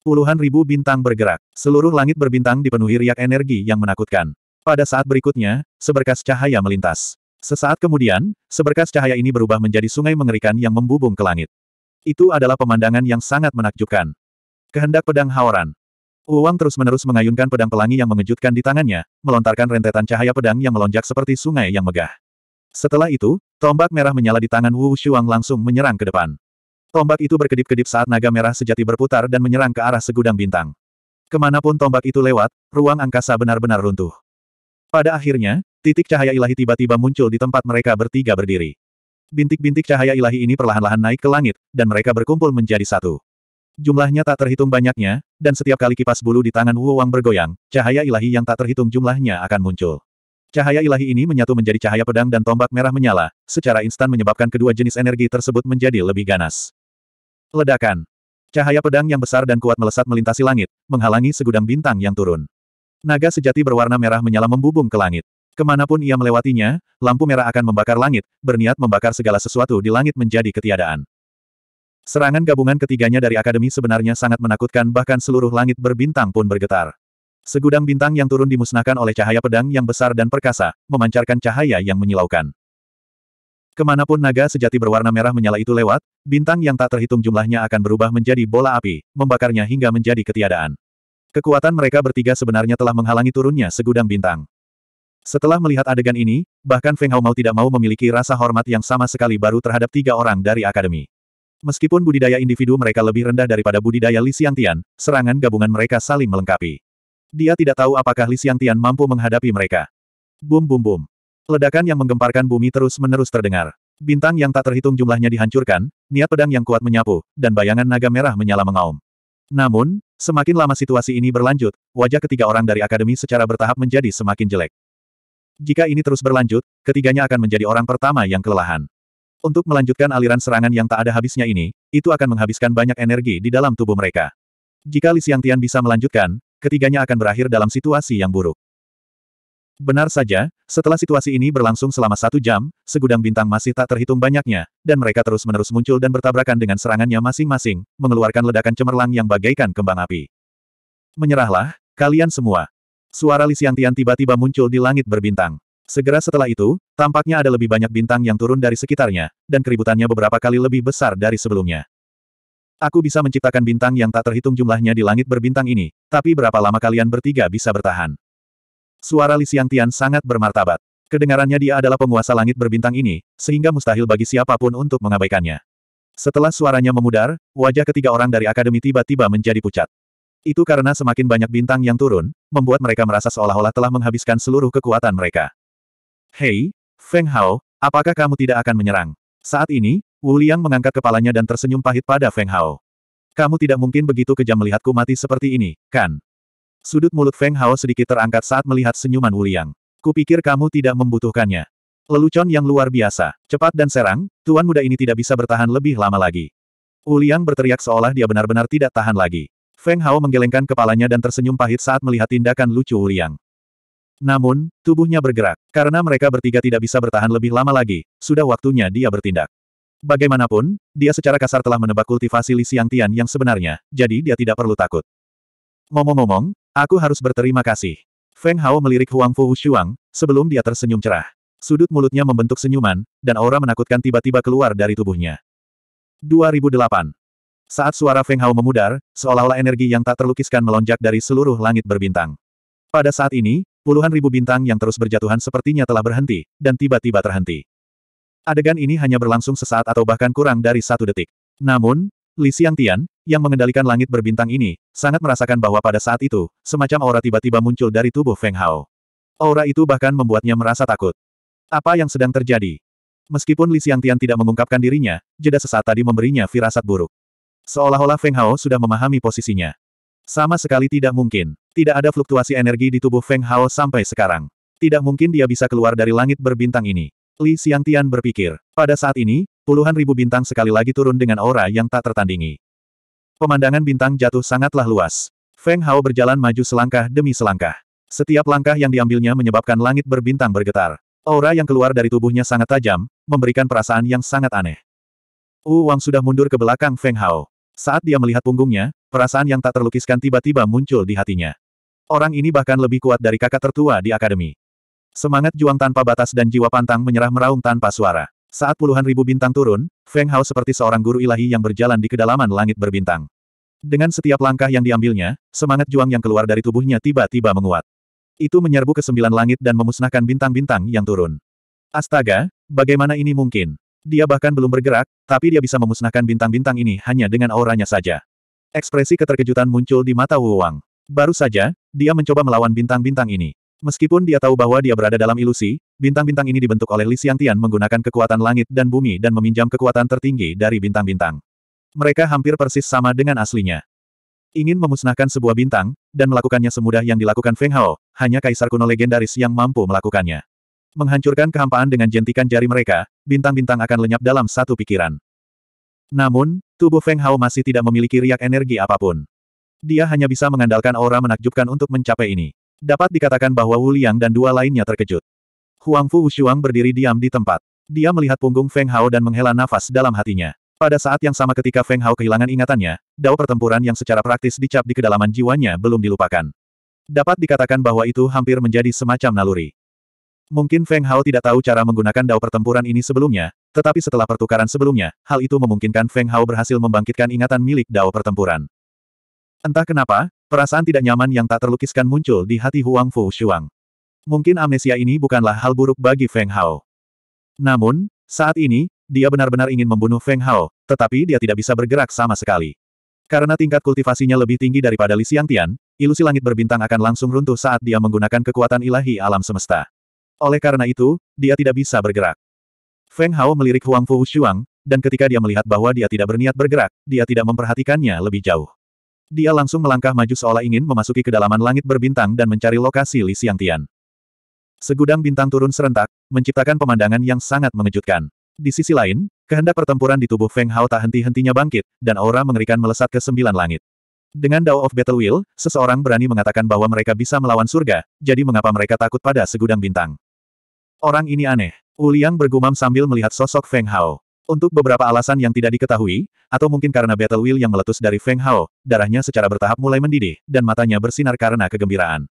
Puluhan ribu bintang bergerak. Seluruh langit berbintang dipenuhi riak energi yang menakutkan. Pada saat berikutnya, seberkas cahaya melintas. Sesaat kemudian, seberkas cahaya ini berubah menjadi sungai mengerikan yang membubung ke langit. Itu adalah pemandangan yang sangat menakjubkan. Kehendak pedang Haoran. Uwang terus-menerus mengayunkan pedang pelangi yang mengejutkan di tangannya, melontarkan rentetan cahaya pedang yang melonjak seperti sungai yang megah. Setelah itu, tombak merah menyala di tangan Wu Shuang langsung menyerang ke depan. Tombak itu berkedip-kedip saat naga merah sejati berputar dan menyerang ke arah segudang bintang. Kemanapun tombak itu lewat, ruang angkasa benar-benar runtuh. Pada akhirnya, titik cahaya ilahi tiba-tiba muncul di tempat mereka bertiga berdiri. Bintik-bintik cahaya ilahi ini perlahan-lahan naik ke langit, dan mereka berkumpul menjadi satu. Jumlahnya tak terhitung banyaknya, dan setiap kali kipas bulu di tangan Wu Wang bergoyang, cahaya ilahi yang tak terhitung jumlahnya akan muncul. Cahaya ilahi ini menyatu menjadi cahaya pedang dan tombak merah menyala, secara instan menyebabkan kedua jenis energi tersebut menjadi lebih ganas. Ledakan. Cahaya pedang yang besar dan kuat melesat melintasi langit, menghalangi segudang bintang yang turun. Naga sejati berwarna merah menyala membubung ke langit. Kemanapun ia melewatinya, lampu merah akan membakar langit, berniat membakar segala sesuatu di langit menjadi ketiadaan. Serangan gabungan ketiganya dari Akademi sebenarnya sangat menakutkan bahkan seluruh langit berbintang pun bergetar. Segudang bintang yang turun dimusnahkan oleh cahaya pedang yang besar dan perkasa, memancarkan cahaya yang menyilaukan. Kemanapun naga sejati berwarna merah menyala itu lewat, bintang yang tak terhitung jumlahnya akan berubah menjadi bola api, membakarnya hingga menjadi ketiadaan. Kekuatan mereka bertiga sebenarnya telah menghalangi turunnya segudang bintang. Setelah melihat adegan ini, bahkan Feng Hao mau tidak mau memiliki rasa hormat yang sama sekali baru terhadap tiga orang dari akademi. Meskipun budidaya individu mereka lebih rendah daripada budidaya Li Tian, serangan gabungan mereka saling melengkapi. Dia tidak tahu apakah Li Tian mampu menghadapi mereka. Bum bum bum. Ledakan yang menggemparkan bumi terus-menerus terdengar. Bintang yang tak terhitung jumlahnya dihancurkan, niat pedang yang kuat menyapu, dan bayangan naga merah menyala mengaum. Namun, semakin lama situasi ini berlanjut, wajah ketiga orang dari akademi secara bertahap menjadi semakin jelek. Jika ini terus berlanjut, ketiganya akan menjadi orang pertama yang kelelahan. Untuk melanjutkan aliran serangan yang tak ada habisnya ini, itu akan menghabiskan banyak energi di dalam tubuh mereka. Jika Li Xiangtian bisa melanjutkan, ketiganya akan berakhir dalam situasi yang buruk. Benar saja, setelah situasi ini berlangsung selama satu jam, segudang bintang masih tak terhitung banyaknya, dan mereka terus-menerus muncul dan bertabrakan dengan serangannya masing-masing, mengeluarkan ledakan cemerlang yang bagaikan kembang api. Menyerahlah, kalian semua. Suara Lisiantian tiba-tiba muncul di langit berbintang. Segera setelah itu, tampaknya ada lebih banyak bintang yang turun dari sekitarnya, dan keributannya beberapa kali lebih besar dari sebelumnya. Aku bisa menciptakan bintang yang tak terhitung jumlahnya di langit berbintang ini, tapi berapa lama kalian bertiga bisa bertahan? Suara Li Xiangtian sangat bermartabat. Kedengarannya dia adalah penguasa langit berbintang ini, sehingga mustahil bagi siapapun untuk mengabaikannya. Setelah suaranya memudar, wajah ketiga orang dari akademi tiba-tiba menjadi pucat. Itu karena semakin banyak bintang yang turun, membuat mereka merasa seolah-olah telah menghabiskan seluruh kekuatan mereka. Hei, Feng Hao, apakah kamu tidak akan menyerang? Saat ini, Wu Liang mengangkat kepalanya dan tersenyum pahit pada Feng Hao. Kamu tidak mungkin begitu kejam melihatku mati seperti ini, kan? Sudut mulut Feng Hao sedikit terangkat saat melihat senyuman Wuliang. Kupikir kamu tidak membutuhkannya. Lelucon yang luar biasa, cepat dan serang, tuan muda ini tidak bisa bertahan lebih lama lagi. Wuliang berteriak seolah dia benar-benar tidak tahan lagi. Feng Hao menggelengkan kepalanya dan tersenyum pahit saat melihat tindakan lucu Wuliang. Namun, tubuhnya bergerak, karena mereka bertiga tidak bisa bertahan lebih lama lagi, sudah waktunya dia bertindak. Bagaimanapun, dia secara kasar telah menebak kultivasi Li Xiang Tian yang sebenarnya, jadi dia tidak perlu takut. Ngomong-ngomong, Aku harus berterima kasih. Feng Hao melirik Huang Fu Shuang, sebelum dia tersenyum cerah. Sudut mulutnya membentuk senyuman, dan aura menakutkan tiba-tiba keluar dari tubuhnya. 2008. Saat suara Feng Hao memudar, seolah-olah energi yang tak terlukiskan melonjak dari seluruh langit berbintang. Pada saat ini, puluhan ribu bintang yang terus berjatuhan sepertinya telah berhenti, dan tiba-tiba terhenti. Adegan ini hanya berlangsung sesaat atau bahkan kurang dari satu detik. Namun, Li Tian yang mengendalikan langit berbintang ini, sangat merasakan bahwa pada saat itu, semacam aura tiba-tiba muncul dari tubuh Feng Hao. Aura itu bahkan membuatnya merasa takut. Apa yang sedang terjadi? Meskipun Li Xiangtian tidak mengungkapkan dirinya, jeda sesaat tadi memberinya firasat buruk. Seolah-olah Feng Hao sudah memahami posisinya. Sama sekali tidak mungkin. Tidak ada fluktuasi energi di tubuh Feng Hao sampai sekarang. Tidak mungkin dia bisa keluar dari langit berbintang ini. Li Xiangtian berpikir. Pada saat ini, puluhan ribu bintang sekali lagi turun dengan aura yang tak tertandingi. Pemandangan bintang jatuh sangatlah luas. Feng Hao berjalan maju selangkah demi selangkah. Setiap langkah yang diambilnya menyebabkan langit berbintang bergetar. Aura yang keluar dari tubuhnya sangat tajam, memberikan perasaan yang sangat aneh. Wu Wang sudah mundur ke belakang Feng Hao. Saat dia melihat punggungnya, perasaan yang tak terlukiskan tiba-tiba muncul di hatinya. Orang ini bahkan lebih kuat dari kakak tertua di akademi. Semangat juang tanpa batas dan jiwa pantang menyerah meraung tanpa suara. Saat puluhan ribu bintang turun, Feng Hao seperti seorang guru ilahi yang berjalan di kedalaman langit berbintang. Dengan setiap langkah yang diambilnya, semangat juang yang keluar dari tubuhnya tiba-tiba menguat. Itu menyerbu ke sembilan langit dan memusnahkan bintang-bintang yang turun. Astaga, bagaimana ini mungkin? Dia bahkan belum bergerak, tapi dia bisa memusnahkan bintang-bintang ini hanya dengan auranya saja. Ekspresi keterkejutan muncul di mata Wu Wang. Baru saja, dia mencoba melawan bintang-bintang ini. Meskipun dia tahu bahwa dia berada dalam ilusi, Bintang-bintang ini dibentuk oleh Li Xiangtian menggunakan kekuatan langit dan bumi dan meminjam kekuatan tertinggi dari bintang-bintang. Mereka hampir persis sama dengan aslinya. Ingin memusnahkan sebuah bintang, dan melakukannya semudah yang dilakukan Feng Hao, hanya kaisar kuno legendaris yang mampu melakukannya. Menghancurkan kehampaan dengan jentikan jari mereka, bintang-bintang akan lenyap dalam satu pikiran. Namun, tubuh Feng Hao masih tidak memiliki riak energi apapun. Dia hanya bisa mengandalkan aura menakjubkan untuk mencapai ini. Dapat dikatakan bahwa Wu Liang dan dua lainnya terkejut. Huang Fu Wushuang berdiri diam di tempat. Dia melihat punggung Feng Hao dan menghela nafas dalam hatinya. Pada saat yang sama ketika Feng Hao kehilangan ingatannya, dao pertempuran yang secara praktis dicap di kedalaman jiwanya belum dilupakan. Dapat dikatakan bahwa itu hampir menjadi semacam naluri. Mungkin Feng Hao tidak tahu cara menggunakan dao pertempuran ini sebelumnya, tetapi setelah pertukaran sebelumnya, hal itu memungkinkan Feng Hao berhasil membangkitkan ingatan milik dao pertempuran. Entah kenapa, perasaan tidak nyaman yang tak terlukiskan muncul di hati Huang Fu Shuang. Mungkin amnesia ini bukanlah hal buruk bagi Feng Hao. Namun, saat ini, dia benar-benar ingin membunuh Feng Hao, tetapi dia tidak bisa bergerak sama sekali. Karena tingkat kultivasinya lebih tinggi daripada Li Tian, ilusi langit berbintang akan langsung runtuh saat dia menggunakan kekuatan ilahi alam semesta. Oleh karena itu, dia tidak bisa bergerak. Feng Hao melirik Huang Fu Shuang, dan ketika dia melihat bahwa dia tidak berniat bergerak, dia tidak memperhatikannya lebih jauh. Dia langsung melangkah maju seolah ingin memasuki kedalaman langit berbintang dan mencari lokasi Li Tian. Segudang bintang turun serentak, menciptakan pemandangan yang sangat mengejutkan. Di sisi lain, kehendak pertempuran di tubuh Feng Hao tak henti-hentinya bangkit, dan aura mengerikan melesat ke sembilan langit. Dengan Dao of Battle Will, seseorang berani mengatakan bahwa mereka bisa melawan surga, jadi mengapa mereka takut pada segudang bintang? Orang ini aneh. Uliang bergumam sambil melihat sosok Feng Hao. Untuk beberapa alasan yang tidak diketahui, atau mungkin karena Battle Will yang meletus dari Feng Hao, darahnya secara bertahap mulai mendidih, dan matanya bersinar karena kegembiraan.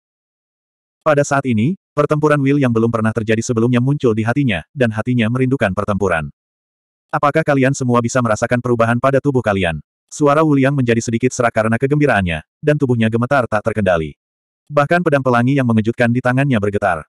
Pada saat ini, pertempuran Will yang belum pernah terjadi sebelumnya muncul di hatinya, dan hatinya merindukan pertempuran. Apakah kalian semua bisa merasakan perubahan pada tubuh kalian? Suara Wuliang menjadi sedikit serak karena kegembiraannya, dan tubuhnya gemetar tak terkendali. Bahkan pedang pelangi yang mengejutkan di tangannya bergetar.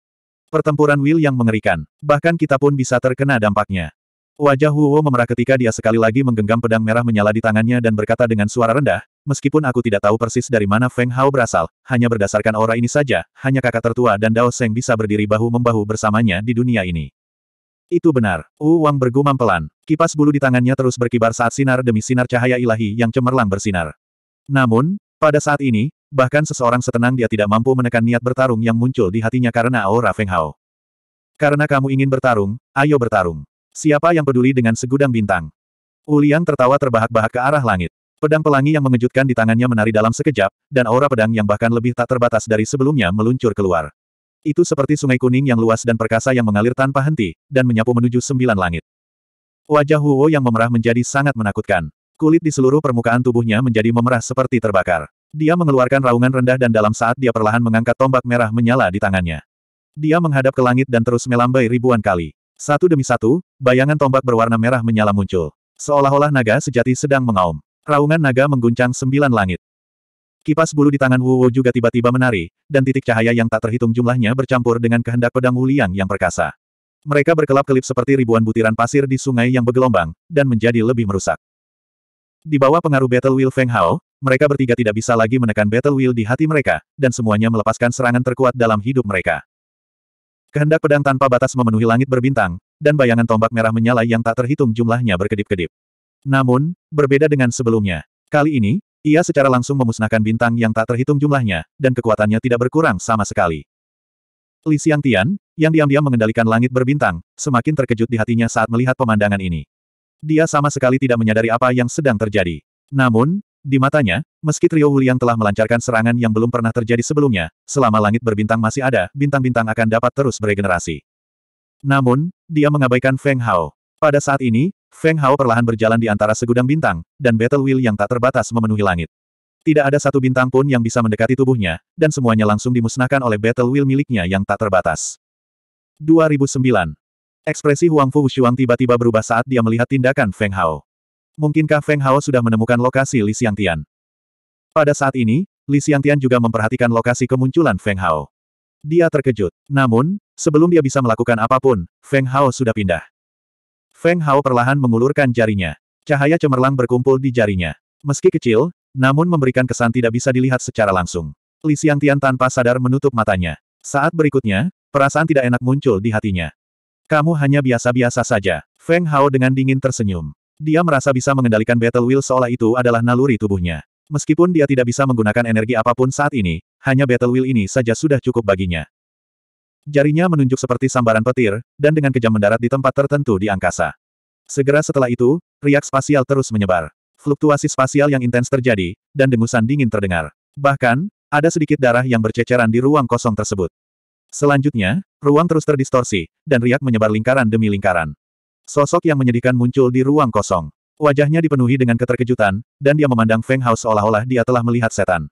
Pertempuran Will yang mengerikan, bahkan kita pun bisa terkena dampaknya. Wajah Huo memerah ketika dia sekali lagi menggenggam pedang merah menyala di tangannya dan berkata dengan suara rendah, Meskipun aku tidak tahu persis dari mana Feng Hao berasal, hanya berdasarkan aura ini saja, hanya kakak tertua dan Dao Seng bisa berdiri bahu-membahu bersamanya di dunia ini. Itu benar. Wu Wang bergumam pelan. Kipas bulu di tangannya terus berkibar saat sinar demi sinar cahaya ilahi yang cemerlang bersinar. Namun, pada saat ini, bahkan seseorang setenang dia tidak mampu menekan niat bertarung yang muncul di hatinya karena aura Feng Hao. Karena kamu ingin bertarung, ayo bertarung. Siapa yang peduli dengan segudang bintang? Uliang tertawa terbahak-bahak ke arah langit. Pedang pelangi yang mengejutkan di tangannya menari dalam sekejap, dan aura pedang yang bahkan lebih tak terbatas dari sebelumnya meluncur keluar. Itu seperti sungai kuning yang luas dan perkasa yang mengalir tanpa henti, dan menyapu menuju sembilan langit. Wajah Huo yang memerah menjadi sangat menakutkan. Kulit di seluruh permukaan tubuhnya menjadi memerah seperti terbakar. Dia mengeluarkan raungan rendah dan dalam saat dia perlahan mengangkat tombak merah menyala di tangannya. Dia menghadap ke langit dan terus melambai ribuan kali. Satu demi satu, bayangan tombak berwarna merah menyala muncul. Seolah-olah naga sejati sedang mengaum. Raungan naga mengguncang sembilan langit. Kipas bulu di tangan Wu Wu juga tiba-tiba menari, dan titik cahaya yang tak terhitung jumlahnya bercampur dengan kehendak pedang Wuliang yang perkasa. Mereka berkelap-kelip seperti ribuan butiran pasir di sungai yang bergelombang, dan menjadi lebih merusak. Di bawah pengaruh Battle Wheel Feng Hao, mereka bertiga tidak bisa lagi menekan Battle Wheel di hati mereka, dan semuanya melepaskan serangan terkuat dalam hidup mereka. Kehendak pedang tanpa batas memenuhi langit berbintang, dan bayangan tombak merah menyala yang tak terhitung jumlahnya berkedip-kedip. Namun, berbeda dengan sebelumnya. Kali ini, ia secara langsung memusnahkan bintang yang tak terhitung jumlahnya, dan kekuatannya tidak berkurang sama sekali. Li Tian, yang diam-diam mengendalikan langit berbintang, semakin terkejut di hatinya saat melihat pemandangan ini. Dia sama sekali tidak menyadari apa yang sedang terjadi. Namun, di matanya, meski trio Wuliang telah melancarkan serangan yang belum pernah terjadi sebelumnya, selama langit berbintang masih ada, bintang-bintang akan dapat terus beregenerasi. Namun, dia mengabaikan Feng Hao. Pada saat ini, Feng Hao perlahan berjalan di antara segudang bintang, dan battle wheel yang tak terbatas memenuhi langit. Tidak ada satu bintang pun yang bisa mendekati tubuhnya, dan semuanya langsung dimusnahkan oleh battle wheel miliknya yang tak terbatas. 2009. Ekspresi Huang Fu Wushuang tiba-tiba berubah saat dia melihat tindakan Feng Hao. Mungkinkah Feng Hao sudah menemukan lokasi Li Tian? Pada saat ini, Li Tian juga memperhatikan lokasi kemunculan Feng Hao. Dia terkejut. Namun, sebelum dia bisa melakukan apapun, Feng Hao sudah pindah. Feng Hao perlahan mengulurkan jarinya. Cahaya cemerlang berkumpul di jarinya. Meski kecil, namun memberikan kesan tidak bisa dilihat secara langsung. Li Xiangtian tanpa sadar menutup matanya. Saat berikutnya, perasaan tidak enak muncul di hatinya. Kamu hanya biasa-biasa saja. Feng Hao dengan dingin tersenyum. Dia merasa bisa mengendalikan Battle Will seolah itu adalah naluri tubuhnya. Meskipun dia tidak bisa menggunakan energi apapun saat ini, hanya Battle Will ini saja sudah cukup baginya. Jarinya menunjuk seperti sambaran petir, dan dengan kejam mendarat di tempat tertentu di angkasa. Segera setelah itu, riak spasial terus menyebar. Fluktuasi spasial yang intens terjadi, dan dengusan dingin terdengar. Bahkan, ada sedikit darah yang berceceran di ruang kosong tersebut. Selanjutnya, ruang terus terdistorsi, dan riak menyebar lingkaran demi lingkaran. Sosok yang menyedihkan muncul di ruang kosong. Wajahnya dipenuhi dengan keterkejutan, dan dia memandang Feng Hao seolah-olah dia telah melihat setan.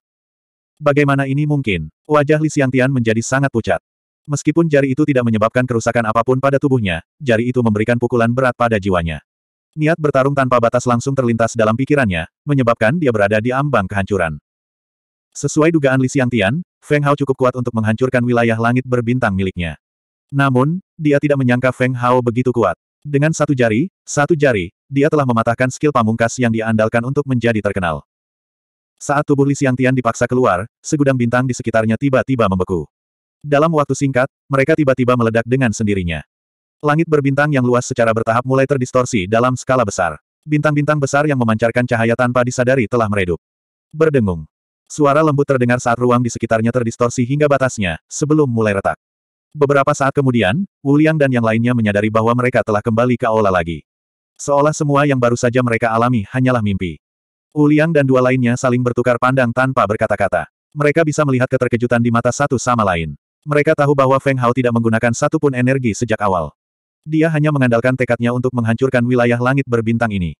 Bagaimana ini mungkin? Wajah Li Xiangtian menjadi sangat pucat. Meskipun jari itu tidak menyebabkan kerusakan apapun pada tubuhnya, jari itu memberikan pukulan berat pada jiwanya. Niat bertarung tanpa batas langsung terlintas dalam pikirannya, menyebabkan dia berada di ambang kehancuran. Sesuai dugaan Li Xiangtian, Feng Hao cukup kuat untuk menghancurkan wilayah langit berbintang miliknya. Namun, dia tidak menyangka Feng Hao begitu kuat. Dengan satu jari, satu jari, dia telah mematahkan skill pamungkas yang diandalkan untuk menjadi terkenal. Saat tubuh Li Xiangtian dipaksa keluar, segudang bintang di sekitarnya tiba-tiba membeku. Dalam waktu singkat, mereka tiba-tiba meledak dengan sendirinya. Langit berbintang yang luas secara bertahap mulai terdistorsi dalam skala besar. Bintang-bintang besar yang memancarkan cahaya tanpa disadari telah meredup. Berdengung. Suara lembut terdengar saat ruang di sekitarnya terdistorsi hingga batasnya, sebelum mulai retak. Beberapa saat kemudian, Wu Liang dan yang lainnya menyadari bahwa mereka telah kembali ke aula lagi. Seolah semua yang baru saja mereka alami hanyalah mimpi. Wu Liang dan dua lainnya saling bertukar pandang tanpa berkata-kata. Mereka bisa melihat keterkejutan di mata satu sama lain. Mereka tahu bahwa Feng Hao tidak menggunakan satupun energi sejak awal. Dia hanya mengandalkan tekadnya untuk menghancurkan wilayah langit berbintang ini.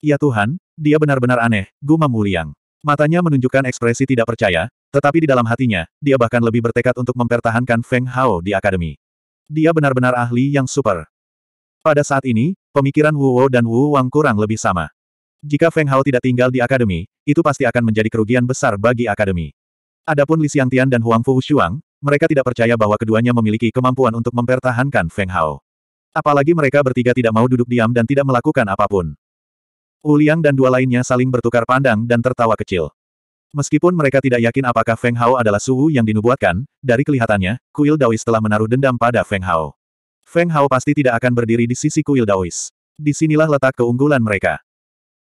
Ya Tuhan, dia benar-benar aneh, gumam Muliang. Matanya menunjukkan ekspresi tidak percaya, tetapi di dalam hatinya, dia bahkan lebih bertekad untuk mempertahankan Feng Hao di akademi. Dia benar-benar ahli yang super. Pada saat ini, pemikiran Wu Wo dan Wu Wang kurang lebih sama. Jika Feng Hao tidak tinggal di akademi, itu pasti akan menjadi kerugian besar bagi akademi. Adapun Li Xiangtian dan Huang Fu Shuang, mereka tidak percaya bahwa keduanya memiliki kemampuan untuk mempertahankan Feng Hao. Apalagi mereka bertiga tidak mau duduk diam dan tidak melakukan apapun. Uliang dan dua lainnya saling bertukar pandang dan tertawa kecil. Meskipun mereka tidak yakin apakah Feng Hao adalah suhu yang dinubuatkan, dari kelihatannya, kuil Daois telah menaruh dendam pada Feng Hao. Feng Hao pasti tidak akan berdiri di sisi kuil Daois. Disinilah letak keunggulan mereka.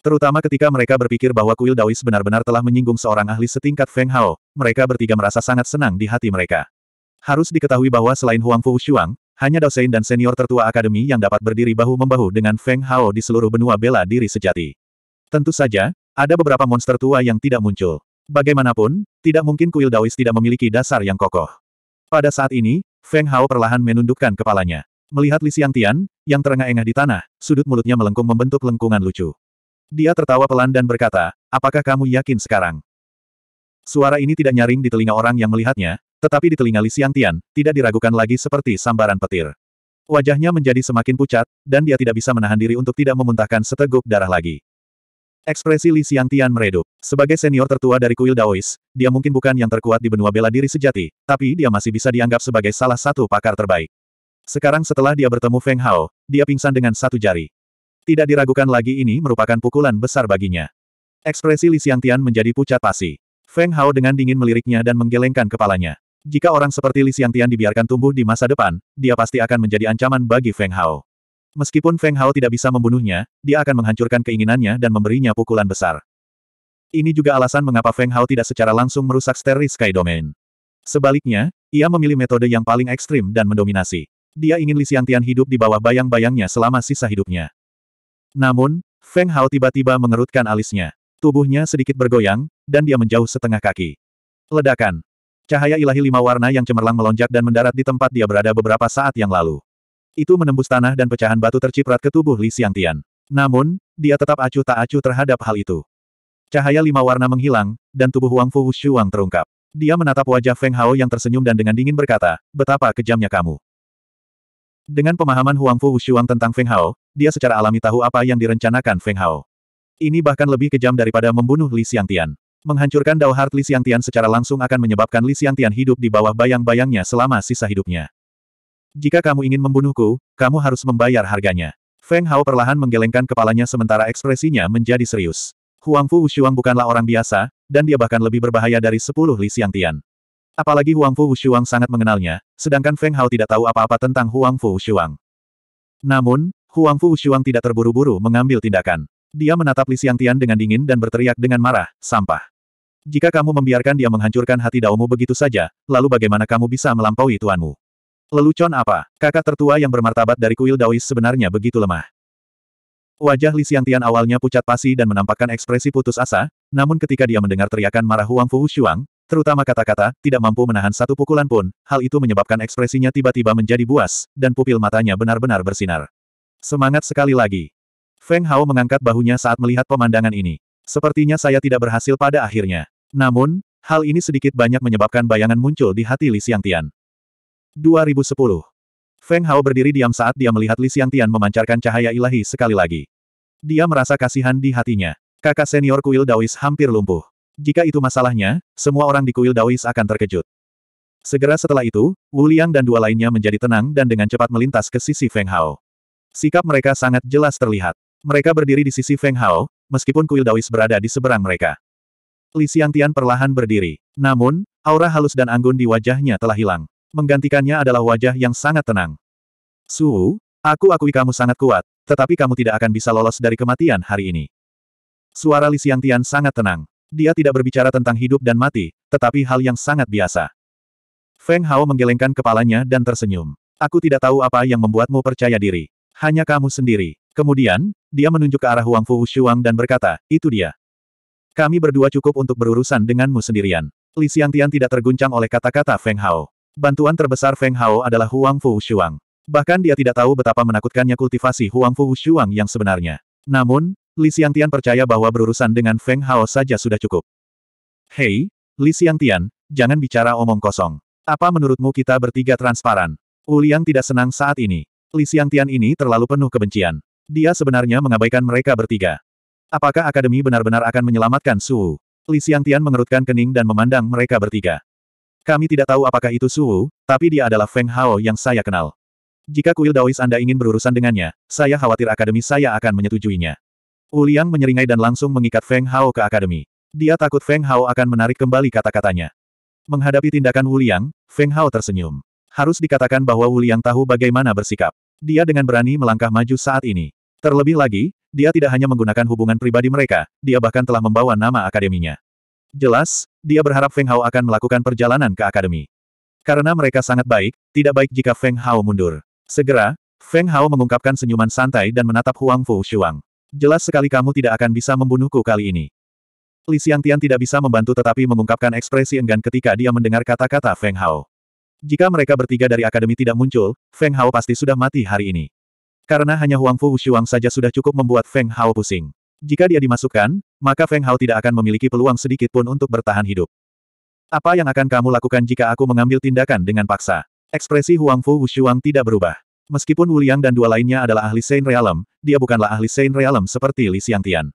Terutama ketika mereka berpikir bahwa kuil Daois benar-benar telah menyinggung seorang ahli setingkat Feng Hao, mereka bertiga merasa sangat senang di hati mereka. Harus diketahui bahwa selain Huang Fu Shuang, hanya Dao Daosein dan senior tertua akademi yang dapat berdiri bahu-membahu dengan Feng Hao di seluruh benua bela diri sejati. Tentu saja, ada beberapa monster tua yang tidak muncul. Bagaimanapun, tidak mungkin kuil Daois tidak memiliki dasar yang kokoh. Pada saat ini, Feng Hao perlahan menundukkan kepalanya. Melihat Li Tian yang terengah-engah di tanah, sudut mulutnya melengkung membentuk lengkungan lucu. Dia tertawa pelan dan berkata, apakah kamu yakin sekarang? Suara ini tidak nyaring di telinga orang yang melihatnya, tetapi di telinga Li Xiangtian, tidak diragukan lagi seperti sambaran petir. Wajahnya menjadi semakin pucat, dan dia tidak bisa menahan diri untuk tidak memuntahkan seteguk darah lagi. Ekspresi Li Xiangtian meredup. Sebagai senior tertua dari kuil Daois, dia mungkin bukan yang terkuat di benua bela diri sejati, tapi dia masih bisa dianggap sebagai salah satu pakar terbaik. Sekarang setelah dia bertemu Feng Hao, dia pingsan dengan satu jari. Tidak diragukan lagi ini merupakan pukulan besar baginya. Ekspresi Li Xiangtian menjadi pucat pasi. Feng Hao dengan dingin meliriknya dan menggelengkan kepalanya. Jika orang seperti Li Xiangtian dibiarkan tumbuh di masa depan, dia pasti akan menjadi ancaman bagi Feng Hao. Meskipun Feng Hao tidak bisa membunuhnya, dia akan menghancurkan keinginannya dan memberinya pukulan besar. Ini juga alasan mengapa Feng Hao tidak secara langsung merusak Starry Sky Domain. Sebaliknya, ia memilih metode yang paling ekstrim dan mendominasi. Dia ingin Li Xiangtian hidup di bawah bayang-bayangnya selama sisa hidupnya. Namun, Feng Hao tiba-tiba mengerutkan alisnya. Tubuhnya sedikit bergoyang, dan dia menjauh setengah kaki. Ledakan. Cahaya ilahi lima warna yang cemerlang melonjak dan mendarat di tempat dia berada beberapa saat yang lalu. Itu menembus tanah dan pecahan batu terciprat ke tubuh Li Tian. Namun, dia tetap acuh tak acuh terhadap hal itu. Cahaya lima warna menghilang, dan tubuh Wang Fu Wang terungkap. Dia menatap wajah Feng Hao yang tersenyum dan dengan dingin berkata, betapa kejamnya kamu. Dengan pemahaman Huang Fu Wushuang tentang Feng Hao, dia secara alami tahu apa yang direncanakan Feng Hao. Ini bahkan lebih kejam daripada membunuh Li Xiangtian. Menghancurkan Dao Heart Li Xiangtian secara langsung akan menyebabkan Li Xiangtian hidup di bawah bayang-bayangnya selama sisa hidupnya. Jika kamu ingin membunuhku, kamu harus membayar harganya. Feng Hao perlahan menggelengkan kepalanya sementara ekspresinya menjadi serius. Huang Fu Wushuang bukanlah orang biasa, dan dia bahkan lebih berbahaya dari sepuluh Li Xiangtian. Apalagi Huang Fu Wushuang sangat mengenalnya, sedangkan Feng Hao tidak tahu apa-apa tentang Huang Fu Wushuang. Namun, Huang Fu Shuang tidak terburu-buru mengambil tindakan. Dia menatap Li Tian dengan dingin dan berteriak dengan marah, sampah. Jika kamu membiarkan dia menghancurkan hati daumu begitu saja, lalu bagaimana kamu bisa melampaui tuanmu? Lelucon apa? Kakak tertua yang bermartabat dari kuil Daois sebenarnya begitu lemah. Wajah Li Tian awalnya pucat pasi dan menampakkan ekspresi putus asa, namun ketika dia mendengar teriakan marah Huang Fu Shuang, terutama kata-kata, tidak mampu menahan satu pukulan pun, hal itu menyebabkan ekspresinya tiba-tiba menjadi buas, dan pupil matanya benar-benar bersinar. Semangat sekali lagi. Feng Hao mengangkat bahunya saat melihat pemandangan ini. Sepertinya saya tidak berhasil pada akhirnya. Namun, hal ini sedikit banyak menyebabkan bayangan muncul di hati Li Xiangtian. 2010. Feng Hao berdiri diam saat dia melihat Li Tian memancarkan cahaya ilahi sekali lagi. Dia merasa kasihan di hatinya. Kakak senior kuil Daois hampir lumpuh. Jika itu masalahnya, semua orang di kuil Daois akan terkejut. Segera setelah itu, Wu Liang dan dua lainnya menjadi tenang dan dengan cepat melintas ke sisi Feng Hao. Sikap mereka sangat jelas terlihat. Mereka berdiri di sisi Feng Hao, meskipun kuil Daois berada di seberang mereka. Li Xiangtian perlahan berdiri. Namun, aura halus dan anggun di wajahnya telah hilang. Menggantikannya adalah wajah yang sangat tenang. Su, aku akui kamu sangat kuat, tetapi kamu tidak akan bisa lolos dari kematian hari ini. Suara Li Xiangtian sangat tenang. Dia tidak berbicara tentang hidup dan mati, tetapi hal yang sangat biasa. Feng Hao menggelengkan kepalanya dan tersenyum. Aku tidak tahu apa yang membuatmu percaya diri. Hanya kamu sendiri. Kemudian, dia menunjuk ke arah Huang Fu Shuang dan berkata, itu dia. Kami berdua cukup untuk berurusan denganmu sendirian. Li Xiangtian tidak terguncang oleh kata-kata Feng Hao. Bantuan terbesar Feng Hao adalah Huang Fu Shuang. Bahkan dia tidak tahu betapa menakutkannya kultivasi Huang Fu Shuang yang sebenarnya. Namun, Li Xiangtian percaya bahwa berurusan dengan Feng Hao saja sudah cukup. Hei, Li Xiangtian, jangan bicara omong kosong. Apa menurutmu kita bertiga transparan? Wu Liang tidak senang saat ini. Li Xiangtian ini terlalu penuh kebencian. Dia sebenarnya mengabaikan mereka bertiga. Apakah Akademi benar-benar akan menyelamatkan Su? Li Xiangtian mengerutkan kening dan memandang mereka bertiga. Kami tidak tahu apakah itu Su, tapi dia adalah Feng Hao yang saya kenal. Jika kuil Daois Anda ingin berurusan dengannya, saya khawatir Akademi saya akan menyetujuinya. Uliang menyeringai dan langsung mengikat Feng Hao ke Akademi. Dia takut Feng Hao akan menarik kembali kata-katanya. Menghadapi tindakan Wuliang, Feng Hao tersenyum. Harus dikatakan bahwa Wuliang tahu bagaimana bersikap. Dia dengan berani melangkah maju saat ini. Terlebih lagi, dia tidak hanya menggunakan hubungan pribadi mereka, dia bahkan telah membawa nama akademinya. Jelas, dia berharap Feng Hao akan melakukan perjalanan ke akademi. Karena mereka sangat baik, tidak baik jika Feng Hao mundur. Segera, Feng Hao mengungkapkan senyuman santai dan menatap Huang Fu Shuang. Jelas sekali kamu tidak akan bisa membunuhku kali ini. Li Xiangtian tidak bisa membantu tetapi mengungkapkan ekspresi enggan ketika dia mendengar kata-kata Feng Hao. Jika mereka bertiga dari akademi tidak muncul, Feng Hao pasti sudah mati hari ini. Karena hanya Huang Fu Wushuang saja sudah cukup membuat Feng Hao pusing. Jika dia dimasukkan, maka Feng Hao tidak akan memiliki peluang sedikit pun untuk bertahan hidup. Apa yang akan kamu lakukan jika aku mengambil tindakan dengan paksa? Ekspresi Huang Fu Wushuang tidak berubah. Meskipun Wu Liang dan dua lainnya adalah ahli Sein Realm, dia bukanlah ahli Sein Realm seperti Li Xiangtian.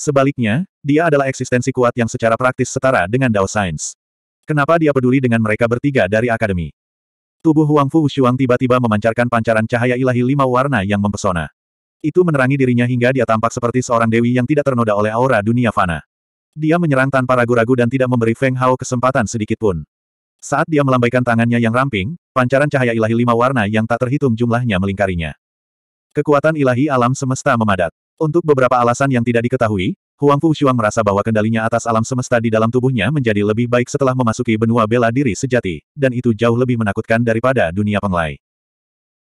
Sebaliknya, dia adalah eksistensi kuat yang secara praktis setara dengan Dao Science. Kenapa dia peduli dengan mereka bertiga dari akademi? Tubuh Huang Fu Shuang tiba-tiba memancarkan pancaran cahaya ilahi lima warna yang mempesona. Itu menerangi dirinya hingga dia tampak seperti seorang dewi yang tidak ternoda oleh aura dunia fana. Dia menyerang tanpa ragu-ragu dan tidak memberi Feng Hao kesempatan sedikit pun. Saat dia melambaikan tangannya yang ramping, pancaran cahaya ilahi lima warna yang tak terhitung jumlahnya melingkarinya. Kekuatan ilahi alam semesta memadat. Untuk beberapa alasan yang tidak diketahui, Huang Fu Shuang merasa bahwa kendalinya atas alam semesta di dalam tubuhnya menjadi lebih baik setelah memasuki benua bela diri sejati, dan itu jauh lebih menakutkan daripada dunia penglai.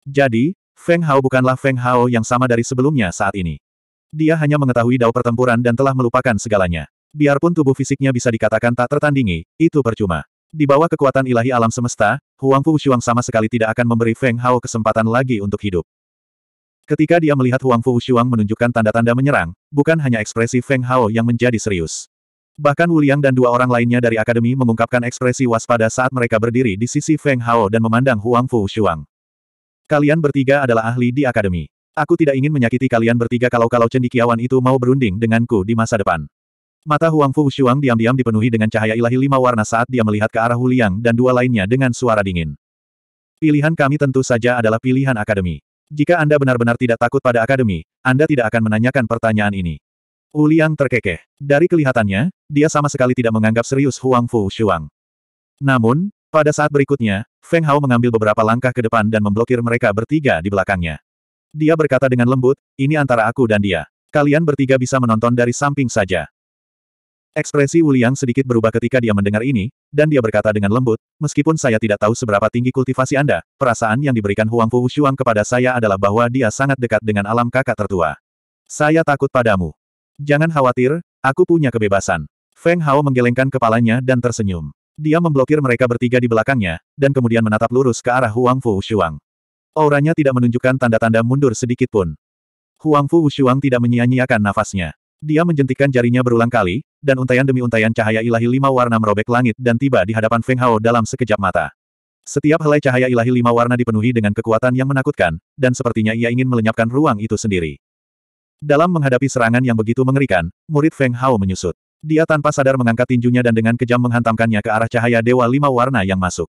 Jadi, Feng Hao bukanlah Feng Hao yang sama dari sebelumnya saat ini. Dia hanya mengetahui dao pertempuran dan telah melupakan segalanya. Biarpun tubuh fisiknya bisa dikatakan tak tertandingi, itu percuma. Di bawah kekuatan ilahi alam semesta, Huang Fu Shuang sama sekali tidak akan memberi Feng Hao kesempatan lagi untuk hidup. Ketika dia melihat Huang Fu Shuang menunjukkan tanda-tanda menyerang, bukan hanya ekspresi Feng Hao yang menjadi serius. Bahkan Wu dan dua orang lainnya dari akademi mengungkapkan ekspresi waspada saat mereka berdiri di sisi Feng Hao dan memandang Huang Fu Shuang. Kalian bertiga adalah ahli di akademi. Aku tidak ingin menyakiti kalian bertiga kalau-kalau cendikiawan itu mau berunding denganku di masa depan. Mata Huang Fu Shuang diam-diam dipenuhi dengan cahaya ilahi lima warna saat dia melihat ke arah Wu dan dua lainnya dengan suara dingin. Pilihan kami tentu saja adalah pilihan akademi. Jika Anda benar-benar tidak takut pada akademi, Anda tidak akan menanyakan pertanyaan ini. Uliang terkekeh. Dari kelihatannya, dia sama sekali tidak menganggap serius Huang Fu Shuang. Namun, pada saat berikutnya, Feng Hao mengambil beberapa langkah ke depan dan memblokir mereka bertiga di belakangnya. Dia berkata dengan lembut, ini antara aku dan dia. Kalian bertiga bisa menonton dari samping saja. Ekspresi Wuliang sedikit berubah ketika dia mendengar ini, dan dia berkata dengan lembut, meskipun saya tidak tahu seberapa tinggi kultivasi Anda, perasaan yang diberikan Huang Fu Shuang kepada saya adalah bahwa dia sangat dekat dengan alam kakak tertua. Saya takut padamu. Jangan khawatir, aku punya kebebasan. Feng Hao menggelengkan kepalanya dan tersenyum. Dia memblokir mereka bertiga di belakangnya, dan kemudian menatap lurus ke arah Huang Fu Shuang. Auranya tidak menunjukkan tanda-tanda mundur sedikit pun. Huang Fu Shuang tidak menyia-nyiakan nafasnya. Dia menjentikan jarinya berulang kali, dan untayan demi untayan cahaya ilahi lima warna merobek langit dan tiba di hadapan Feng Hao dalam sekejap mata. Setiap helai cahaya ilahi lima warna dipenuhi dengan kekuatan yang menakutkan, dan sepertinya ia ingin melenyapkan ruang itu sendiri. Dalam menghadapi serangan yang begitu mengerikan, murid Feng Hao menyusut. Dia tanpa sadar mengangkat tinjunya dan dengan kejam menghantamkannya ke arah cahaya dewa lima warna yang masuk.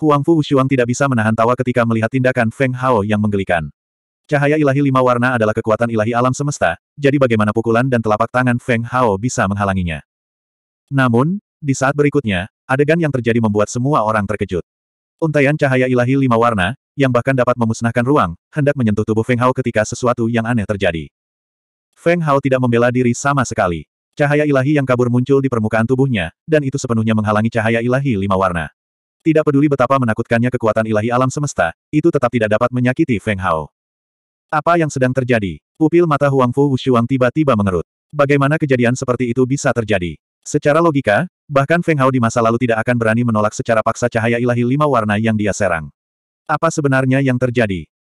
Huang Fu Shuang tidak bisa menahan tawa ketika melihat tindakan Feng Hao yang menggelikan. Cahaya ilahi lima warna adalah kekuatan ilahi alam semesta, jadi bagaimana pukulan dan telapak tangan Feng Hao bisa menghalanginya. Namun, di saat berikutnya, adegan yang terjadi membuat semua orang terkejut. Untaian cahaya ilahi lima warna, yang bahkan dapat memusnahkan ruang, hendak menyentuh tubuh Feng Hao ketika sesuatu yang aneh terjadi. Feng Hao tidak membela diri sama sekali. Cahaya ilahi yang kabur muncul di permukaan tubuhnya, dan itu sepenuhnya menghalangi cahaya ilahi lima warna. Tidak peduli betapa menakutkannya kekuatan ilahi alam semesta, itu tetap tidak dapat menyakiti Feng Hao. Apa yang sedang terjadi? Pupil mata Huang Fu Wushuang tiba-tiba mengerut. Bagaimana kejadian seperti itu bisa terjadi? Secara logika, bahkan Feng Hao di masa lalu tidak akan berani menolak secara paksa cahaya ilahi lima warna yang dia serang. Apa sebenarnya yang terjadi?